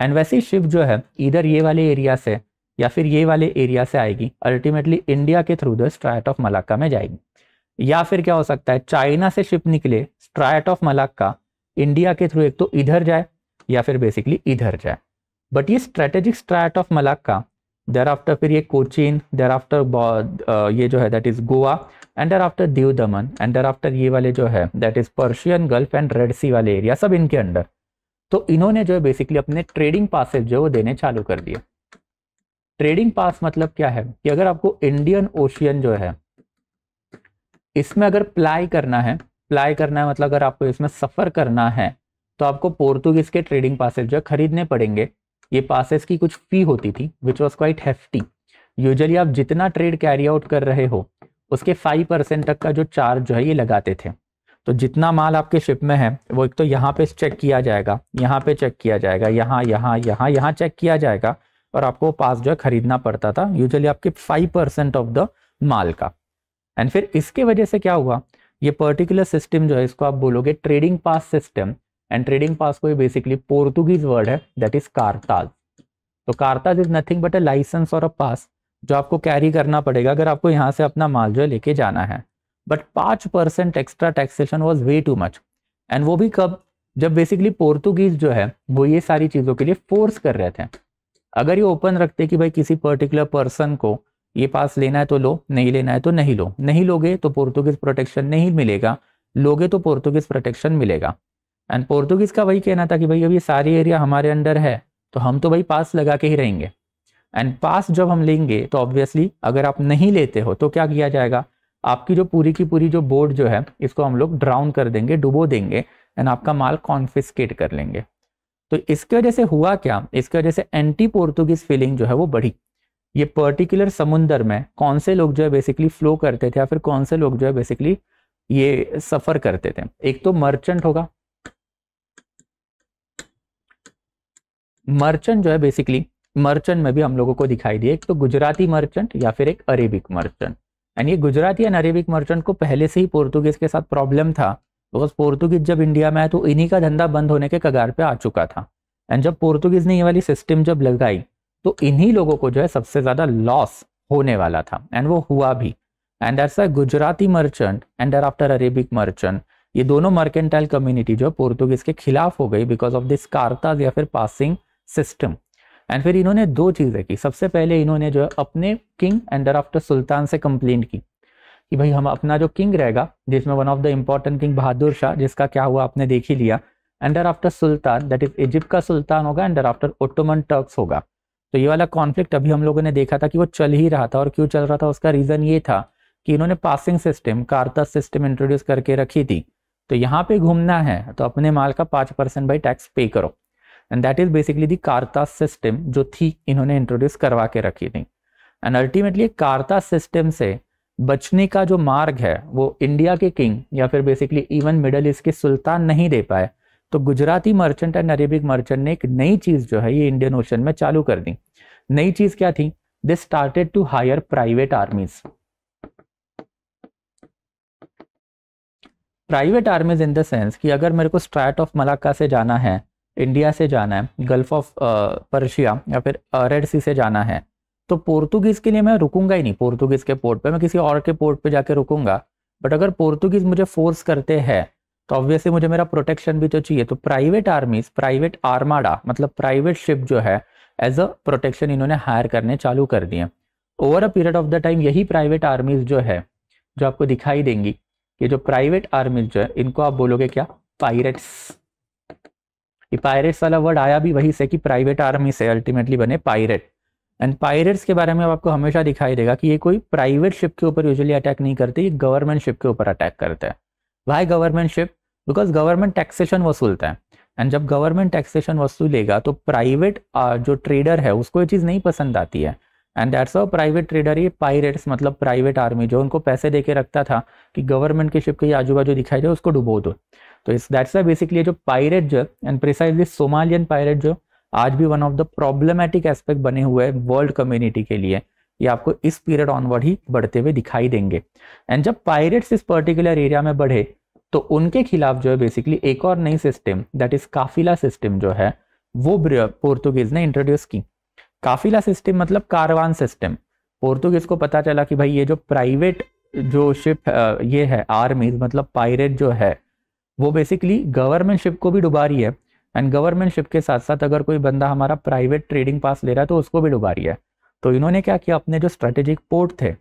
एंड वैसी शिप जो है इधर ये वाले एरिया से या फिर ये वाले एरिया से आएगी अल्टीमेटली इंडिया के through the Strait of Malacca में जाएगी या फिर क्या हो सकता है चाइना से शिप निकले स्ट्रैट ऑफ मलाक्का इंडिया के थ्रू एक तो इधर जाए या फिर बेसिकली इधर जाए बट ये strategic Strait of Malacca there after फिर ये कोचीन देर आफ्टर ये जो है that is Goa and there after Diu Daman and there after ये वाले जो है that is Persian Gulf and Red Sea वाले एरिया सब इनके अंडर तो इन्होंने जो है बेसिकली अपने ट्रेडिंग पासेज जो वो देने चालू कर दिए ट्रेडिंग पास मतलब क्या है कि अगर आपको इंडियन ओशियन जो है इसमें अगर प्लाई करना है प्लाई करना है मतलब अगर आपको इसमें सफ़र करना है तो आपको पोर्तुगीज़ के ट्रेडिंग पासेज जो है खरीदने पड़ेंगे ये पासेस की कुछ फी होती थी which was quite hefty usually आप जितना ट्रेड कैरी आउट कर रहे हो उसके फाइव परसेंट तक का जो चार्ज जो है ये लगाते थे तो जितना माल आपके शिप में है वो एक तो यहाँ पे चेक किया जाएगा यहाँ पे चेक किया जाएगा यहाँ यहाँ यहाँ यहाँ चेक किया जाएगा और आपको पास जो है खरीदना पड़ता था यूजली आपके फाइव परसेंट ऑफ द माल का एंड फिर इसके वजह से क्या हुआ ये पर्टिकुलर सिस्टम जो है इसको आप बोलोगे trading pass system and trading pass को बेसिकली पोर्तुगीज वर्ड है दैट इज कारताज तो कारताज is nothing but a licence or a पास जो आपको कैरी करना पड़ेगा अगर आपको यहाँ से अपना माल जो है लेके जाना है बट पाँच percent extra taxation was way too much and वो भी कब जब बेसिकली पोर्तुगीज जो है वो ये सारी चीज़ों के लिए फोर्स कर रहे थे अगर ये ओपन रखते कि भाई किसी पर्टिकुलर पर्सन को ये पास लेना है तो लो नहीं लेना है तो नहीं लो नहीं लोगे तो पोर्तुगीज प्रोटेक्शन नहीं मिलेगा लोगे तो पोर्तुगीज प्रोटेक्शन मिलेगा एंड पोर्तुगीज का वही कहना था कि भाई अभी ये सारी एरिया हमारे अंडर है तो हम तो भाई पास लगा के ही रहेंगे एंड पास जब हम लेंगे तो ऑब्वियसली अगर आप नहीं लेते हो तो क्या किया जाएगा आपकी जो पूरी की पूरी जो बोर्ड जो है इसको हम लोग ड्राउन कर देंगे डुबो देंगे एंड आपका माल कॉन्फिस्केट कर लेंगे तो इसके वजह से हुआ क्या इसके वजह से एंटी पोर्तुगीज फीलिंग जो है वो बढ़ी ये पर्टिकुलर समुंदर में कौन से लोग जो है बेसिकली फ्लो करते थे या फिर कौन से लोग जो है बेसिकली ये सफ़र करते थे एक तो मर्चेंट होगा मर्चेंट जो है बेसिकली मर्चेंट में भी हम लोगों को दिखाई दिए एक तो गुजराती मर्चेंट या फिर एक अरेबिक मर्चेंट एंड ये गुजराती एंड अरेबिक मर्चेंट को पहले से ही पोर्तुगीज के साथ प्रॉब्लम था बिकॉज पोर्तुगीज जब इंडिया में आया तो इन्हीं का धंधा बंद होने के कगार पे आ चुका था एंड जब पोर्तुगीज ने ये वाली सिस्टम जब लगाई तो इन्हीं लोगों को जो है सबसे ज़्यादा लॉस होने वाला था एंड वो हुआ भी and a Gujarati merchant and there after Arabic merchant ये दोनों मर्केंटाइल कम्युनिटी जो है पोर्तुगीज के खिलाफ हो गई बिकॉज ऑफ दिस कार्ताज या फिर पासिंग सिस्टम एंड फिर इन्होंने दो चीज़ें की सबसे पहले इन्होंने जो है अपने किंग एंड आफ्टर सुल्तान से कंप्लेंट की कि भाई हम अपना जो किंग रहेगा जिसमें one of the important king Bahadur Shah जिसका क्या हुआ आपने देख ही लिया and after sultan that is Egypt का सुल्तान होगा एंड आफ्टर ओटोमन टर्क्स होगा तो ये वाला कॉन्फ्लिक्ट अभी हम लोगों ने देखा था कि वो चल ही रहा था और क्यों चल रहा था उसका रीज़न ये था कि इन्होंने पासिंग सिस्टम कारता सिस्टम इंट्रोड्यूस करके रखी थी तो यहाँ पे घूमना है तो अपने माल का पाँच परसेंट टैक्स पे करो and that is basically the कार्ता सिस्टम जो थी इन्होंने इंट्रोड्यूस करवा के रखी थी एंड अल्टीमेटली कार्ता सिस्टम से बचने का जो मार्ग है वो इंडिया के किंग या फिर बेसिकली इवन मिडल ईस्ट के सुल्तान नहीं दे पाए तो Gujarati merchant and Arabic merchant ने एक नई चीज़ जो है ये इंडियन ओशन में चालू कर दी नई चीज़ क्या थी they started to hire private armies private armies in the sense कि अगर मेरे को स्ट्रैट ऑफ मलाका से जाना है इंडिया से जाना है गल्फ ऑफ पर्शिया या फिर रेड uh, सी से जाना है तो पोर्तुगीज़ के लिए मैं रुकूंगा ही नहीं पोर्तुगीज़ के पोर्ट पे मैं किसी और के पोर्ट पे जाके रुकूंगा बट अगर पोर्तुगीज़ मुझे फोर्स करते हैं तो ऑब्वियसली मुझे मेरा प्रोटेक्शन भी तो चाहिए तो प्राइवेट आर्मीज प्राइवेट आर्माडा मतलब प्राइवेट शिप जो है एज अ प्रोटेक्शन इन्होंने हायर करने चालू कर दिए over a period of the time यही प्राइवेट आर्मीज जो है जो आपको दिखाई देंगी ये जो प्राइवेट आर्मीज जो है इनको आप बोलोगे क्या पायरेट्स कि पायरेट्स वाला वर्ड आया भी वही से कि प्राइवेट आर्मी से अल्टीमेटली बने पायरेट एंड पायरेट्स के बारे में अब आपको हमेशा दिखाई देगा कि ये कोई प्राइवेट शिप के ऊपर यूजुअली अटैक नहीं करते ये गवर्नमेंट शिप के ऊपर अटैक करते हैं why government ship because government taxation वसूलता है एंड जब गवर्नमेंट टैक्सेशन वसूलेगा तो प्राइवेट जो ट्रेडर है उसको ये चीज़ नहीं पसंद आती है and that's a private trader ये पायरेट्स मतलब प्राइवेट आर्मी जो उनको पैसे देके रखता था कि गवर्नमेंट के शिप के आजू बाजू दिखाई दे उसको डुबो दो तो इस दैट्स बेसिकली जो पायरेट जो एंड प्रिसाइजली सोमालियन पायरेट जो आज भी one of the problematic aspect बने हुए हैं वर्ल्ड कम्युनिटी के लिए ये आपको इस पीरियड ऑनवर्ड ही बढ़ते हुए दिखाई देंगे एंड जब पायरेट्स इस पर्टिकुलर एरिया में बढ़े तो उनके खिलाफ जो है बेसिकली एक और नई सिस्टम दैट इज काफिला सिस्टम जो है वो पोर्तुगीज ने इंट्रोड्यूस की काफिला सिस्टम मतलब कारवान सिस्टम पोर्तुगीज को पता चला कि भाई ये जो प्राइवेट जो शिप ये है आर्मीज मतलब पायरेट जो है वो बेसिकली गवर्नमेंट शिप को भी डुबा रही है एंड गवर्नमेंट शिप के साथ साथ अगर कोई बंदा हमारा प्राइवेट ट्रेडिंग पास ले रहा है तो उसको भी डुबा रही है तो इन्होंने क्या किया अपने जो स्ट्रेटेजिक पोर्ट थे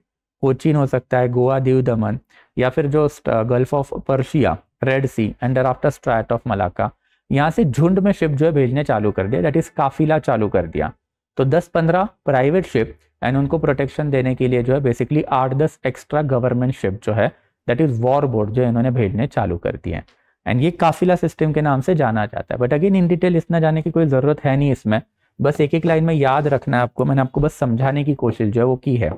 कोचिन हो सकता है गोवा दीव दमन या फिर जो Gulf of Persia Red C and after Strait of Malacca यहाँ से झुंड में शिप जो है भेजने चालू कर दिया दैट इज काफिला चालू कर दिया तो 10-15 प्राइवेट शिप एंड उनको प्रोटेक्शन देने के लिए जो है बेसिकली आठ दस एक्स्ट्रा गवर्नमेंट शिप जो है दैट इज वॉर बोर्ड जो इन्होंने भेजने चालू कर दिए हैं एंड ये काफिला सिस्टम के नाम से जाना जाता है बट अगेन इन डिटेल इतना जाने की कोई ज़रूरत है नहीं इसमें बस एक एक लाइन में याद रखना है आपको मैंने आपको बस समझाने की कोशिश जो है वो की है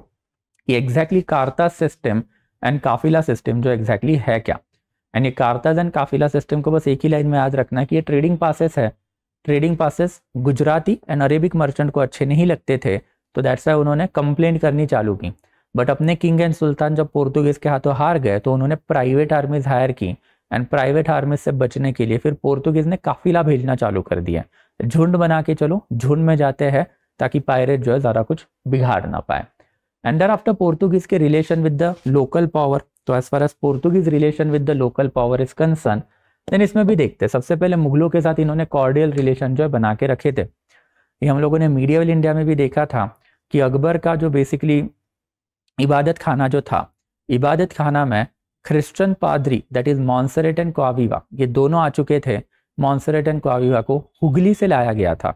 कि एग्जैक्टली कार्ता सिस्टम एंड काफिला सिस्टम जो एग्जैक्टली exactly है क्या एंड ये कार्ताज एंड काफिला सिस्टम को बस एक ही लाइन में याद रखना है कि ये ट्रेडिंग पासिस है trading passes Gujarati and Arabic merchant को अच्छे नहीं लगते थे तो दैट्स वाई उन्होंने कंप्लेन करनी चालू की बट अपने किंग एंड सुल्तान जब पोर्तुगीज के हाथों हार गए तो उन्होंने प्राइवेट आर्मीज हायर की एंड प्राइवेट आर्मी से बचने के लिए फिर पोर्तुगीज ने काफिला भेजना चालू कर दिया झुंड बना के चलो झुंड में जाते हैं ताकि पायरेट जो है ज़्यादा कुछ बिगाड़ ना पाए एंड आफ्टर पोर्तुगीज के relation with the local power तो as far as Portuguese relation with the local power is concern then इसमें भी देखते हैं सबसे पहले मुगलों के साथ इन्होंने कॉर्डियल रिलेशन जो है बना के रखे थे ये हम लोगों ने मीडियावल इंडिया में भी देखा था कि अकबर का जो बेसिकली इबादत खाना जो था इबादत खाना में क्रिश्चियन पादरी that is Monserrate and Acquaviva ये दोनों आ चुके थे मॉन्सरेट एंड क्वाविवा को हुगली से लाया गया था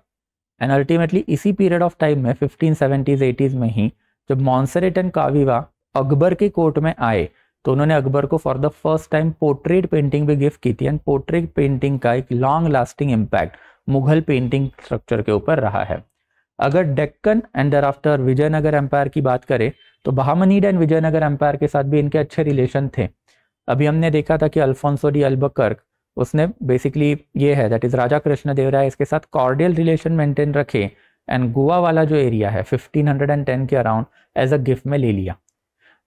एंड अल्टीमेटली इसी पीरियड ऑफ टाइम में फिफ्टीन सेवेंटीज एटीज़ में ही जब मॉन्सरेट एंड क्वाविवा अकबर के कोर्ट में आए तो उन्होंने अकबर को for the first time portrait painting भी गिफ्ट की थी एंड पोर्ट्रेट पेंटिंग का एक long lasting impact Mughal painting structure के ऊपर रहा है अगर Deccan and there thereafter Vijayanagar empire की बात करें तो बहामनीड एंड विजयनगर एम्पायर के साथ भी इनके अच्छे रिलेशन थे अभी हमने देखा था कि अल्फोंसो डी अल्बकर्क उसने बेसिकली ये है दैट इज़ राजा कृष्ण देवराय इसके साथ कॉर्डियल रिलेशन मेंटेन रखे एंड गोवा वाला जो एरिया है 1510 के अराउंड एज अ गिफ्ट में ले लिया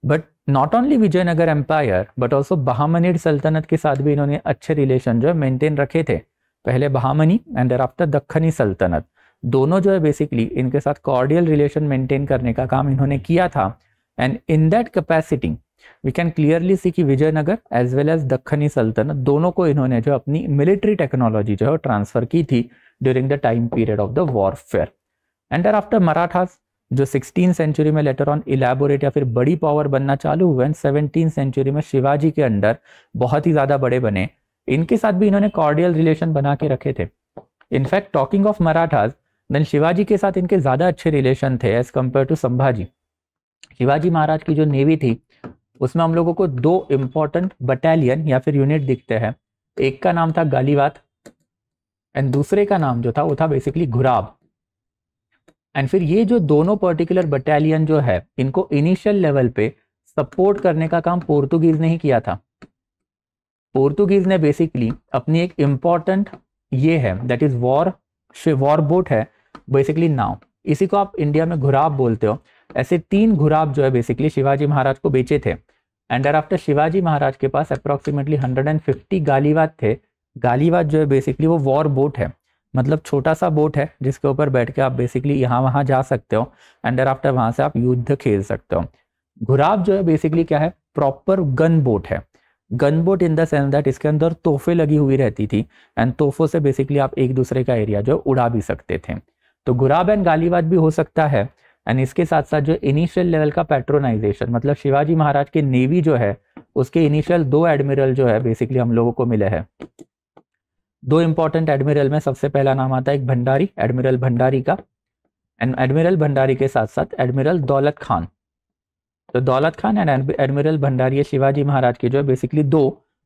but not only Vijayanagar empire but also Bahmanid सल्तनत के साथ भी इन्होंने अच्छे रिलेशन जो है मेंटेन रखे थे पहले बहामनी एंड आफ्टर दखनी सल्तनत दोनों जो है बेसिकली इनके साथ कॉर्डियल रिलेशन मेंटेन करने का काम इन्होंने किया था and in that capacity we can clearly see कि विजयनगर as well as दखनी सल्तनत दोनों को इन्होंने जो अपनी मिलिट्री टेक्नोलॉजी जो है ट्रांसफर की थी during the time period of the warfare and after Marathas जो सिक्सटीन सेंचुरी में लेटर ऑन इलेबोरेट या फिर बड़ी पावर बनना चालू हुए एंड सेवनटीन सेंचुरी में शिवाजी के अंडर बहुत ही ज़्यादा बड़े बने इनके साथ भी इन्होंने कॉर्डियल रिलेशन बना के रखे थे in fact talking of Marathas then Shivaji के साथ इनके ज़्यादा अच्छे रिलेशन थे as compare to Sambhaji Shivaji Maharaj की जो नेवी थी उसमें हम लोगों को दो इम्पोर्टेंट बटालियन या फिर यूनिट दिखते हैं एक का नाम था गालीवात एंड दूसरे का नाम जो था वो था बेसिकली घुराब एंड फिर ये जो दोनों पर्टिकुलर बटालियन जो है इनको इनिशियल लेवल पे सपोर्ट करने का काम पोर्तुगीज ने ही किया था पोर्तुगीज ने बेसिकली अपनी एक इम्पॉर्टेंट ये है that is war war boat है बेसिकली नाव इसी को आप इंडिया में घुराब बोलते हो ऐसे तीन घुराब जो है बेसिकली शिवाजी महाराज को बेचे थे एंड आफ्टर शिवाजी महाराज के पास अप्रॉक्सीमेटली 150 गालीवाद थे गालीवाद जो है बेसिकली वो वॉर बोट है मतलब छोटा सा बोट है जिसके ऊपर बैठ के आप बेसिकली यहाँ वहाँ जा सकते हो एंड दर आफ्टर वहाँ से आप युद्ध खेल सकते हो घुराब जो है बेसिकली क्या है प्रॉपर गन बोट है gun boat in the sense that इसके अंदर तोहफे लगी हुई रहती थी एंड तोहफों से बेसिकली आप एक दूसरे का एरिया जो उड़ा भी सकते थे तो गुराब एंड गालीवाद भी हो सकता है एंड इसके साथ साथ जो इनिशियल लेवल का पेट्रोनाइजेशन मतलब शिवाजी महाराज के नेवी जो है उसके इनिशियल दो एडमिरल जो है बेसिकली हम लोगों को मिले हैं दो इंपॉर्टेंट एडमिरल में सबसे पहला नाम आता है एक भंडारी एडमिरल भंडारी का एंड एडमिरल भंडारी के साथ साथ एडमिरल दौलत खान तो दौलत खान एंड एडमिरल भंडारी शिवाजी महाराज के जो है बेसिकली दो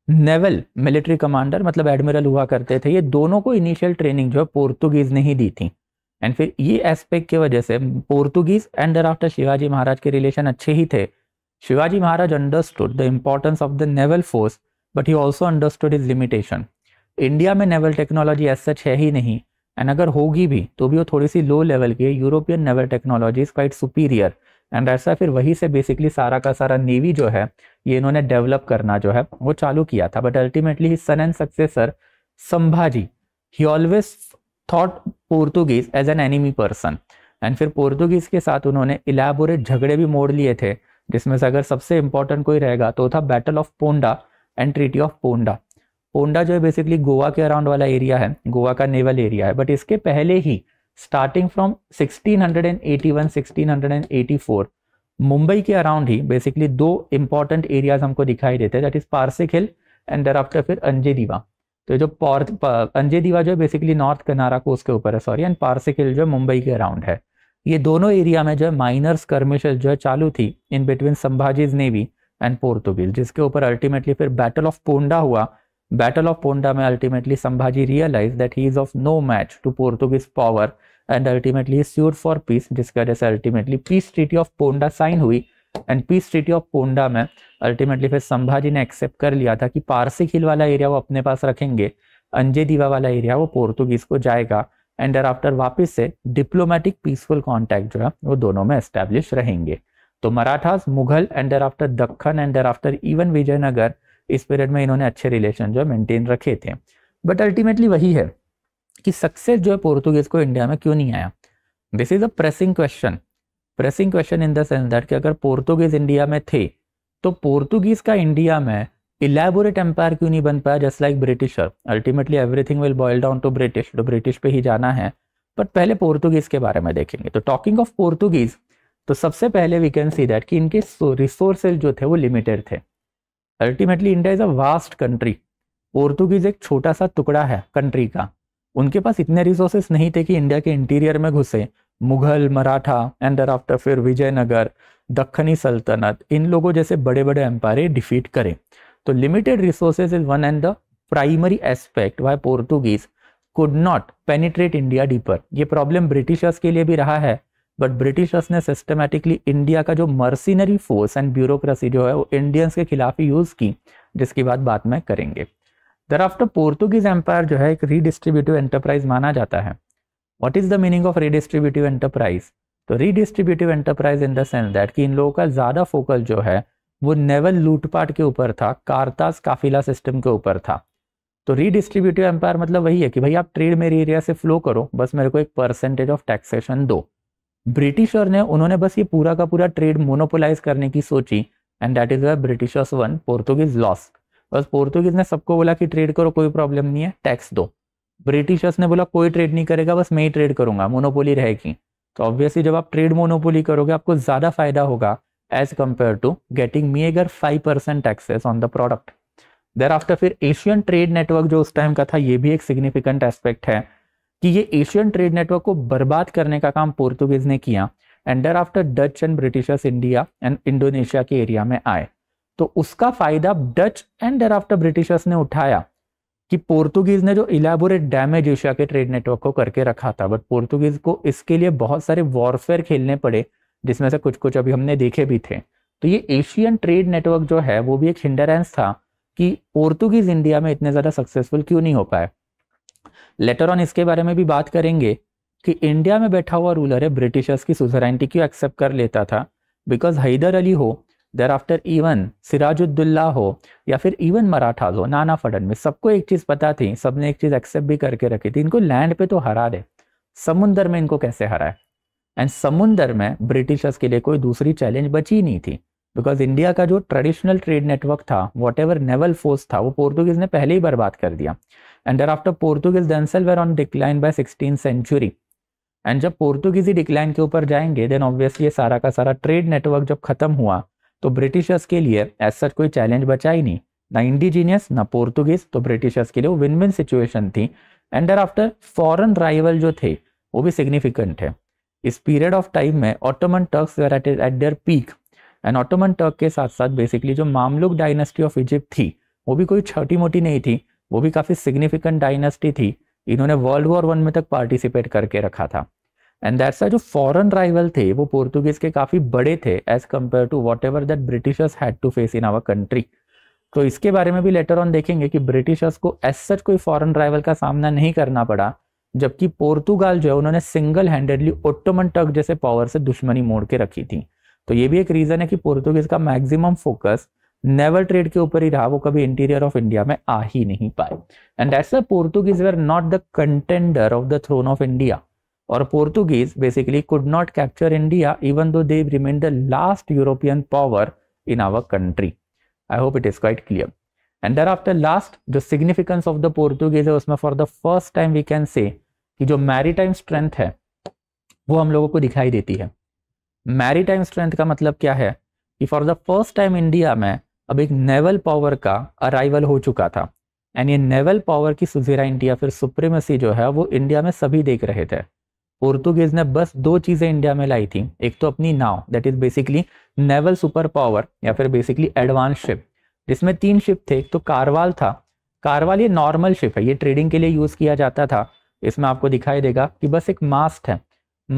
नेवल मिलिट्री कमांडर मतलब एडमिरल हुआ करते थे ये दोनों को इनिशियल ट्रेनिंग जो है पोर्तुगीज ने ही दी थी एंड फिर ये एस्पेक्ट की वजह से Portuguese and after Shivaji Maharaj के रिलेशन अच्छे ही थे Shivaji Maharaj understood the importance of the naval force but he also understood his limitation India में नेवल टेक्नोलॉजी एस सच है ही नहीं एंड अगर होगी भी तो भी वो थोड़ी सी लो लेवल की है European naval technology is quite superior and ऐसा फिर वहीं से बेसिकली सारा का सारा नेवी जो है ये इन्होंने डेवलप करना जो है वो चालू किया था but ultimately son and successor Sambhaji he always thought Portuguese as an enemy person and फिर पोर्तुगीज के साथ उन्होंने इलेबोरेट झगड़े भी मोड़ लिए थे जिसमें से अगर सबसे इंपॉर्टेंट कोई रहेगा तो था battle of Ponda and treaty of Ponda Ponda जो है बेसिकली गोवा के अराउंड वाला एरिया है गोवा का नेवल एरिया है बट इसके पहले ही स्टार्टिंग फ्रॉम 1681 1684 मुंबई के अराउंड ही बेसिकली दो इंपॉर्टेंट एरियाज हमको दिखाई देते हैं that is Parsik hill and there after फिर दीवा तो जो पौर अंजे दीवा जो है बेसिकली नॉर्थ कनारा को के ऊपर है सॉरी एंड हिल जो है मुंबई के अराउंड है ये दोनों एरिया में जो है माइनर्स स्कर्मिशेस जो है चालू थी in between Sambhaji's navy and Portuguese जिसके ऊपर अल्टीमेटली फिर बैटल ऑफ पोंडा हुआ बैटल ऑफ पोंडा में ultimately Sambhaji realise that he is of no match to Portuguese power and ultimately for peace जिसकी वजह से ultimately peace treaty of Ponda sign हुई and peace treaty of Ponda में अल्टीमेटली फिर संभाजी ने एक्सेप्ट कर लिया था कि पारसी हिल वाला एरिया वो अपने पास रखेंगे अंजे दीवा वाला एरिया वो पोर्तुगीज को जाएगा एंड डर आफ्टर वापिस से डिप्लोमेटिक पीसफुल कॉन्टैक्ट जो है वो दोनों में एस्टेब्लिश रहेंगे तो मराठास मुगल एंड डर आफ्टर दखन एंड डर आफ्टर इवन विजयनगर इस पीरियड में इन्होंने अच्छे रिलेशन जो है मेंटेन रखे थे बट अल्टीमेटली वही है कि सक्सेस जो है पोर्तुगीज को इंडिया में क्यों नहीं आया this is a pressing question pressing question in the sense that कि अगर पोर्तुगीज इंडिया में थे तो पोर्तुगीज का इंडिया में इलेबोरेट एम्पायर क्यों नहीं बन पाया just like Britisher ultimately everything will boil down to British तो ब्रिटिश पे ही जाना है बट पहले पोर्तुगीज के बारे में देखेंगे तो टॉकिंग ऑफ पोर्तुगीज तो सबसे पहले वी कैन सी दैट कि इनके रिसोर्सेज जो थे वो लिमिटेड थे ultimately India is a vast country Portuguese एक छोटा सा टुकड़ा है कंट्री का उनके पास इतने रिसोर्सेस नहीं थे कि इंडिया के इंटीरियर में घुसे Mughal Maratha and there after फिर विजयनगर दखनी सल्तनत इन लोगों जैसे बड़े बड़े एम्पायर डिफीट करें तो limited resources is one and the primary aspect why Portuguese could not penetrate India deeper ये प्रॉब्लम ब्रिटिशर्स के लिए भी रहा है बट ब्रिटिशर्स ने सिस्टमेटिकली इंडिया का जो मर्सिनरी फोर्स एंड ब्यूरोक्रेसी जो है वो इंडियंस के खिलाफ ही यूज़ की जिसकी बात बात में करेंगे दर आफ्टर पोर्तुगीज एम्पायर जो है एक रीडिस्ट्रीब्यूटिव एंटरप्राइज माना जाता है what is the meaning of redistributive enterprise तो redistributive enterprise in the sense that कि इन लोगों का ज़्यादा फोकस जो है वो नेवल लूटपाट के ऊपर था कारतास काफिला सिस्टम के ऊपर था तो रीडिस्ट्रीब्यूटिव एम्पायर मतलब वही है कि भाई आप ट्रेड मेरे एरिया से फ्लो करो बस मेरे को एक परसेंटेज ऑफ टैक्सेशन दो ब्रिटिशर ने उन्होंने बस ये पूरा का पूरा ट्रेड मोनोपोलाइज करने की सोची and that is Britishers Britishers won Portuguese loss बस पोर्तुगीज ने सबको बोला कि ट्रेड करो कोई प्रॉब्लम नहीं है टैक्स दो ब्रिटिशर्स ने बोला कोई ट्रेड नहीं करेगा बस मैं ही ट्रेड करूंगा मोनोपोली रहेगी तो ऑब्वियसली जब आप ट्रेड मोनोपोली करोगे आपको ज़्यादा फायदा होगा as compare to getting meagre five percent taxes on the product there after फिर एशियन ट्रेड नेटवर्क जो उस टाइम का था ये भी एक सिग्निफिकेंट एस्पेक्ट है कि ये एशियन ट्रेड नेटवर्क को बर्बाद करने का काम पोर्तुगीज ने किया and there thereafter Dutch and Britishers India and Indonesia के एरिया में आए तो उसका फायदा Dutch and there thereafter Britishers ने उठाया कि पोर्तुगीज ने जो इलेबोरेट डैमेज एशिया के ट्रेड नेटवर्क को करके रखा था बट पोर्तुगीज को इसके लिए बहुत सारे वॉरफेयर खेलने पड़े जिसमें से कुछ कुछ अभी हमने देखे भी थे तो ये एशियन ट्रेड नेटवर्क जो है वो भी एक हिंडरेंस था कि पोर्तुगीज इंडिया में इतने ज़्यादा सक्सेसफुल क्यों नहीं हो पाए लेटर ऑन इसके बारे में भी बात करेंगे कि इंडिया में बैठा हुआ रूलर है ब्रिटिशर्स की सुजराइनटी क्यों एक्सेप्ट कर लेता था बिकॉज हैदर अली हो देर आफ्टर इवन सिराजुद्दुल्ला हो या फिर इवन मराठाज हो नाना फडनवीस सबको एक चीज़ पता थी सबने एक चीज़ एक्सेप्ट भी करके रखी थी इनको लैंड पे तो हरा दे समुंदर में इनको कैसे हराए एंड समुंदर में ब्रिटिशर्स के लिए कोई दूसरी चैलेंज बची नहीं थी बिकॉज इंडिया का जो ट्रेडिशनल ट्रेड नेटवर्क था वॉट एवर नेवल फोर्स था वो पोर्तुगीज ने पहले ही बर्बाद कर दिया and there thereafter Portuguese themselves were on decline by sixteen century and जब पोर्तुगीजी डिक्लाइन के ऊपर जाएंगे देन ऑब्वियसली सारा का सारा ट्रेड नेटवर्क जब खत्म हुआ तो ब्रिटिशर्स के लिए ऐसा कोई चैलेंज बचा ही नहीं ना इंडिजीनियस ना पोर्तुगीज तो ब्रिटिशर्स के लिए विन विन सिचुएशन थी एंड आफ्टर फॉरन राइवल जो थे वो भी सिग्निफिकेंट है इस पीरियड ऑफ टाइम में Ottoman Turks at at their peak and Ottoman Turk के साथ साथ बेसिकली जो मामलुक डायनेस्टी ऑफ इजिप्ट थी वो भी कोई छोटी मोटी नहीं थी वो भी काफ़ी सिग्निफिकेंट डायनेस्टी थी इन्होंने वर्ल्ड वॉर वन में तक पार्टिसिपेट करके रखा था एंड दैट्स जो फॉरेन राइवल थे वो पोर्तुगीज के काफ़ी बड़े थे as compare to whatever that Britishers had to face in our country तो इसके बारे में भी लेटर ऑन देखेंगे कि ब्रिटिशर्स को एज सच कोई फॉरन राइवल का सामना नहीं करना पड़ा जबकि पोर्तुगाल जो है उन्होंने सिंगल हैंडेडली ओटोमन टर्क जैसे पावर से दुश्मनी मोड़ के रखी थी तो ये भी एक रीज़न है कि पोर्तुगीज का मैक्सिमम फोकस नेवल ट्रेड के ऊपर ही रहा वो कभी इंटीरियर ऑफ इंडिया में आ ही नहीं पाए and that's Portuguese were not the contender of the throne of India और Portuguese basically could not capture India even though they remain the last European power in our country I hope it is quite clear and there thereafter last जो significance of the Portuguese है उसमें for the first time we can say जो maritime strength है वो हम लोगों को दिखाई देती है मैरीटाइम स्ट्रेंथ का मतलब क्या है कि for the first time India में अब एक नेवल पावर का अराइवल हो चुका था एंड ये नेवल पावर की सुजीरा इंडिया फिर सुप्रीमेसी जो है वो इंडिया में सभी देख रहे थे पोर्तुगेज ने बस दो चीजें इंडिया में लाई थी एक तो अपनी नाव that is basically naval super power या फिर बेसिकली एडवांस शिप जिसमें तीन शिप थे एक तो कारवाल था कारवाल ये नॉर्मल शिप है ये ट्रेडिंग के लिए यूज किया जाता था इसमें आपको दिखाई देगा कि बस एक मास्ट है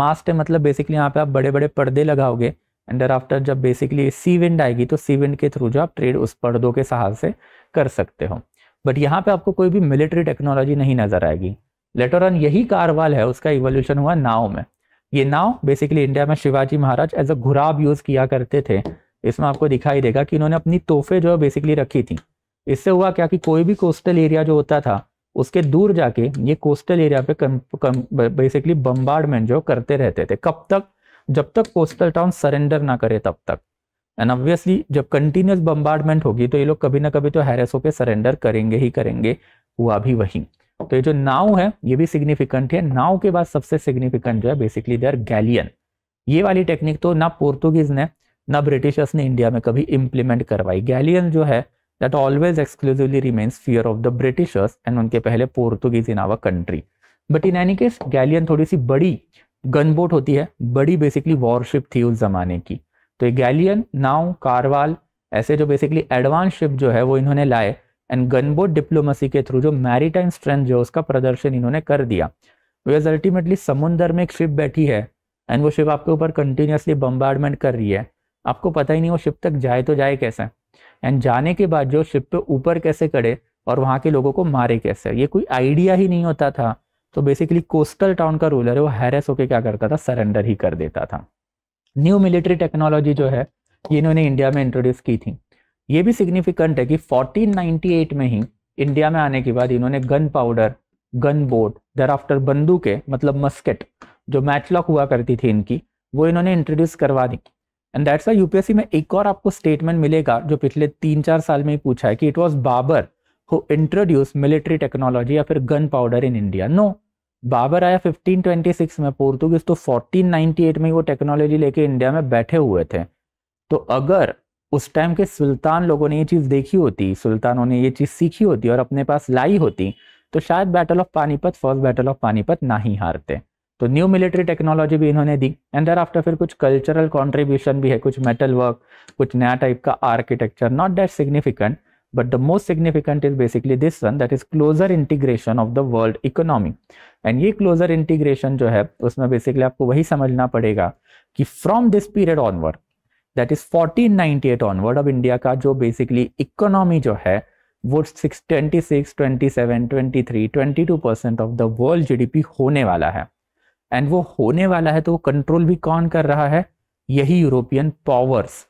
मास्ट है मतलब बेसिकली यहाँ पे आप बड़े बड़े पर्दे लगाओगे एंड आफ्टर जब बेसिकली सी विंड आएगी तो सी विंड के थ्रू जो आप ट्रेड उस पर्दों के सहारे से कर सकते हो बट यहाँ पे आपको कोई भी मिलिट्री टेक्नोलॉजी नहीं नजर आएगी लेटर ऑन यही कारवाल है उसका इवोल्यूशन हुआ नाव में ये नाव बेसिकली इंडिया में शिवाजी महाराज एज अ घुराब यूज किया करते थे इसमें आपको दिखाई देगा कि इन्होंने अपनी तोहफे जो है बेसिकली रखी थी इससे हुआ क्या कि कोई भी कोस्टल एरिया जो होता था उसके दूर जाके ये कोस्टल एरिया पे कम, कम, बेसिकली बम्बार्डमेंट जो करते रहते थे कब तक जब तक कोस्टल टाउन सरेंडर ना करे तब तक एंड ऑब्वियसली जब कंटिन्यूस बम्बार्डमेंट होगी तो ये लोग कभी ना कभी तो हैरेसो पे सरेंडर करेंगे ही करेंगे हुआ भी वही तो ये जो नाव है ये भी सिग्निफिकेंट है नाव के बाद सबसे सिग्निफिकेंट जो है बेसिकली दे आर गैलियन ये वाली टेक्निक तो ना पोर्तुगीज ने ना ब्रिटिशर्स ने इंडिया में कभी इंप्लीमेंट करवाई गैलियन जो है that always exclusively remains fear of the Britishers and उनके पहले Portuguese in our country but in any case galleon थोड़ी सी बड़ी गनबोट होती है बड़ी बेसिकली वॉरशिप थी उस जमाने की तो ये गैलियन नाव कारवाल ऐसे जो बेसिकली एडवांस शिप जो है वो इन्होंने लाए एंड गनबोट डिप्लोमेसी के थ्रू जो मैरीटाइम स्ट्रेंथ जो उसका प्रदर्शन इन्होंने कर दिया बिकॉज अल्टीमेटली समुंदर में एक शिप बैठी है एंड वो शिप आपके ऊपर कंटिन्यूसली बम्बार्डमेंट कर रही है आपको पता ही नहीं वो शिप तक जाए तो जाए कैसे एंड जाने के बाद जो शिप पे ऊपर कैसे करे और वहाँ के लोगों को मारे कैसे ये कोई आइडिया ही नहीं होता था तो बेसिकली कोस्टल टाउन का रूलर है वो हैरेस होके क्या करता था सरेंडर ही कर देता था न्यू मिलिट्री टेक्नोलॉजी जो है ये इन्होंने इंडिया में इंट्रोड्यूस की थी ये भी सिग्निफिकेंट है कि 1498 में ही इंडिया में आने के बाद इन्होंने gun powder gun boat thereafter बंदूकें मतलब मस्केट जो मैचलॉक हुआ करती थी इनकी वो इन्होंने इंट्रोड्यूस करवा दी एंड दैट्स वाई यूपीएससी में एक और आपको स्टेटमेंट मिलेगा जो पिछले तीन चार साल में ही पूछा है कि it was Babur who introduce military technology या फिर gun powder in India no Babur आया 1526 में पोर्तुगीज तो 1498 में वो टेक्नोलॉजी लेके इंडिया में बैठे हुए थे तो अगर उस टाइम के सुल्तान लोगों ने ये चीज़ देखी होती सुल्तानों ने ये चीज़ सीखी होती और अपने पास लाई होती तो शायद battle of Panipat first battle of Panipat ना ही हारते तो न्यू मिलिट्री टेक्नोलॉजी भी इन्होंने दी एंड देर आफ्टर फिर कुछ कल्चरल कॉन्ट्रीब्यूशन भी है कुछ मेटल वर्क कुछ नया टाइप का architecture not that significant but the most significant is basically this one that is closer integration of the world economy and ये क्लोजर इंटीग्रेशन जो है उसमें बेसिकली आपको वही समझना पड़ेगा कि from this period onward that is 1498 onward अब इंडिया का जो बेसिकली इकोनॉमी जो है वो six twenty six twenty seven twenty three twenty two percent of the world GDP होने वाला है एंड वो होने वाला है तो वो कंट्रोल भी कौन कर रहा है यही यूरोपियन पावर्स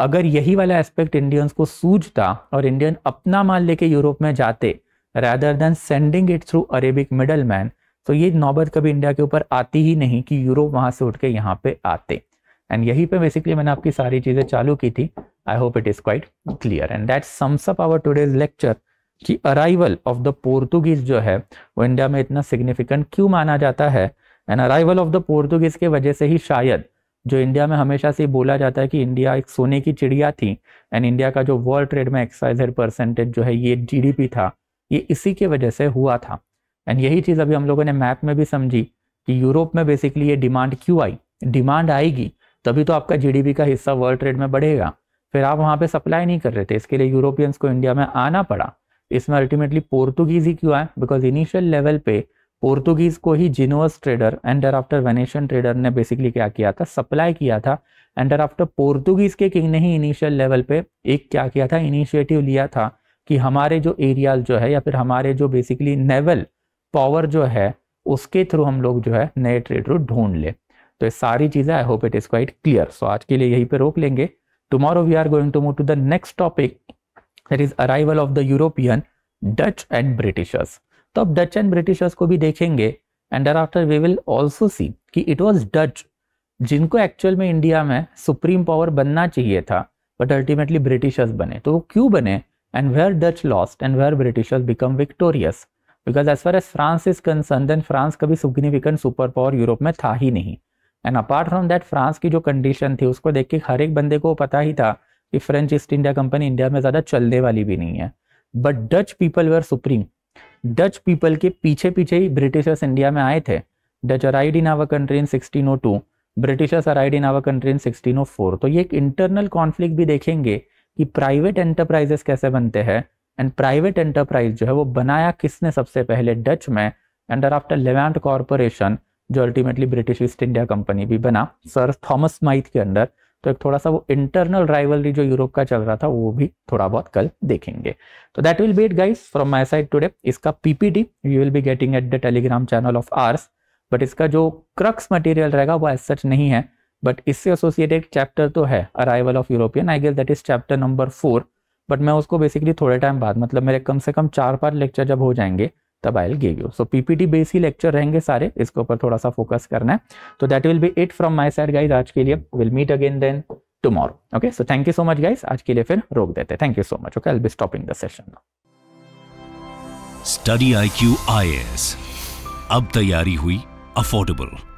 अगर यही वाला एस्पेक्ट इंडियंस को सूझता और इंडियन अपना माल लेके यूरोप में जाते rather than sending it through Arabic middle man तो ये नौबत कभी इंडिया के ऊपर आती ही नहीं कि यूरोप वहां से उठ के यहाँ पे आते एंड यही पे बेसिकली मैंने आपकी सारी चीज़ें चालू की थी I hope it is quite clear and that sums up our today's lecture कि अराइवल ऑफ द पोर्तुगीज जो है वो इंडिया में इतना सिग्निफिकेंट क्यों माना जाता है and arrival of the Portuguese के वजह से ही शायद जो इंडिया में हमेशा से बोला जाता है कि इंडिया एक सोने की चिड़िया थी एंड इंडिया का जो वर्ल्ड ट्रेड में एक्साइज परसेंटेज जो है ये जीडीपी था ये इसी के वजह से हुआ था एंड यही चीज़ अभी हम लोगों ने मैप में भी समझी कि यूरोप में बेसिकली ये डिमांड क्यों आई डिमांड आएगी तभी तो आपका जीडीपी का हिस्सा वर्ल्ड ट्रेड में बढ़ेगा फिर आप वहाँ पे सप्लाई नहीं कर रहे थे इसके लिए यूरोपियंस को इंडिया में आना पड़ा इसमें अल्टीमेटली पोर्तुगीज ही क्यों आए बिकॉज इनिशियल लेवल पे पोर्तुगीज को ही Genoese trader and after Venetian trader ने बेसिकली क्या किया था सप्लाई किया था एंड आफ्टर पोर्तुगीज के किंग ने ही इनिशियल लेवल पे एक क्या किया था इनिशिएटिव लिया था कि हमारे जो एरियाज जो है या फिर हमारे जो बेसिकली नेवल पावर जो है उसके थ्रू हम लोग जो है नए ट्रेड रूट ढूंढ लें तो ये सारी चीज़ें I hope it is quite clear so आज के लिए यहीं पे रोक लेंगे tomorrow we are going to move to the next topic that is arrival of the European Dutch and Britishers तो अब डच एंड ब्रिटिशर्स को भी देखेंगे एंड डर thereafter we will also see कि इट वॉज डच जिनको actual में India में सुप्रीम पावर बनना चाहिए था बट अल्टीमेटली ब्रिटिशर्स बने तो वो क्यों बने and where Dutch lost and where Britishers become victorious because as far as France is concern then France कभी सिग्निफिकेंट सुपर पावर यूरोप में था ही नहीं and apart from that France की जो कंडीशन थी उसको देख के हर एक बंदे को पता ही था कि French East India company India में ज़्यादा चलने वाली भी नहीं है but Dutch people were supreme Dutch people के पीछे पीछे ही ब्रिटिशर्स इंडिया में आए थे Dutch arrived in our country in two Britishers arrived in our country in four तो ये एक इंटरनल कॉन्फ्लिक्ट भी देखेंगे कि प्राइवेट एंटरप्राइजेस कैसे बनते हैं एंड प्राइवेट एंटरप्राइज जो है वो बनाया किसने सबसे पहले डच में एंडर आफ्टर लेवेंट कॉरपोरेशन जो ultimately British East India company भी बना सर थॉमस माइथ के अंडर तो एक थोड़ा सा वो इंटरनल राइवलरी जो यूरोप का चल रहा था वो भी थोड़ा बहुत कल देखेंगे तो that will be it guys from my side today इसका PPT you will be getting at the Telegram channel of ours but इसका जो क्रक्स मटेरियल रहेगा वो एज सच नहीं है बट इससे एसोसिएटेड चैप्टर तो है arrival of European I guess that is chapter number four but मैं उसको बेसिकली थोड़े टाइम बाद मतलब मेरे कम से कम चार पाँच लेक्चर जब हो जाएंगे तब I give you so PPT base ही लेक्चर रहेंगे सारे इसके ऊपर थोड़ा सा फोकस करना है तो that will be it from my side guys आज के लिए will meet again then tomorrow okay so thank you so much guys आज के लिए फिर रोक देते thank you so much okay I be stopping the session study I Q I S अब तैयारी हुई अफोर्डेबल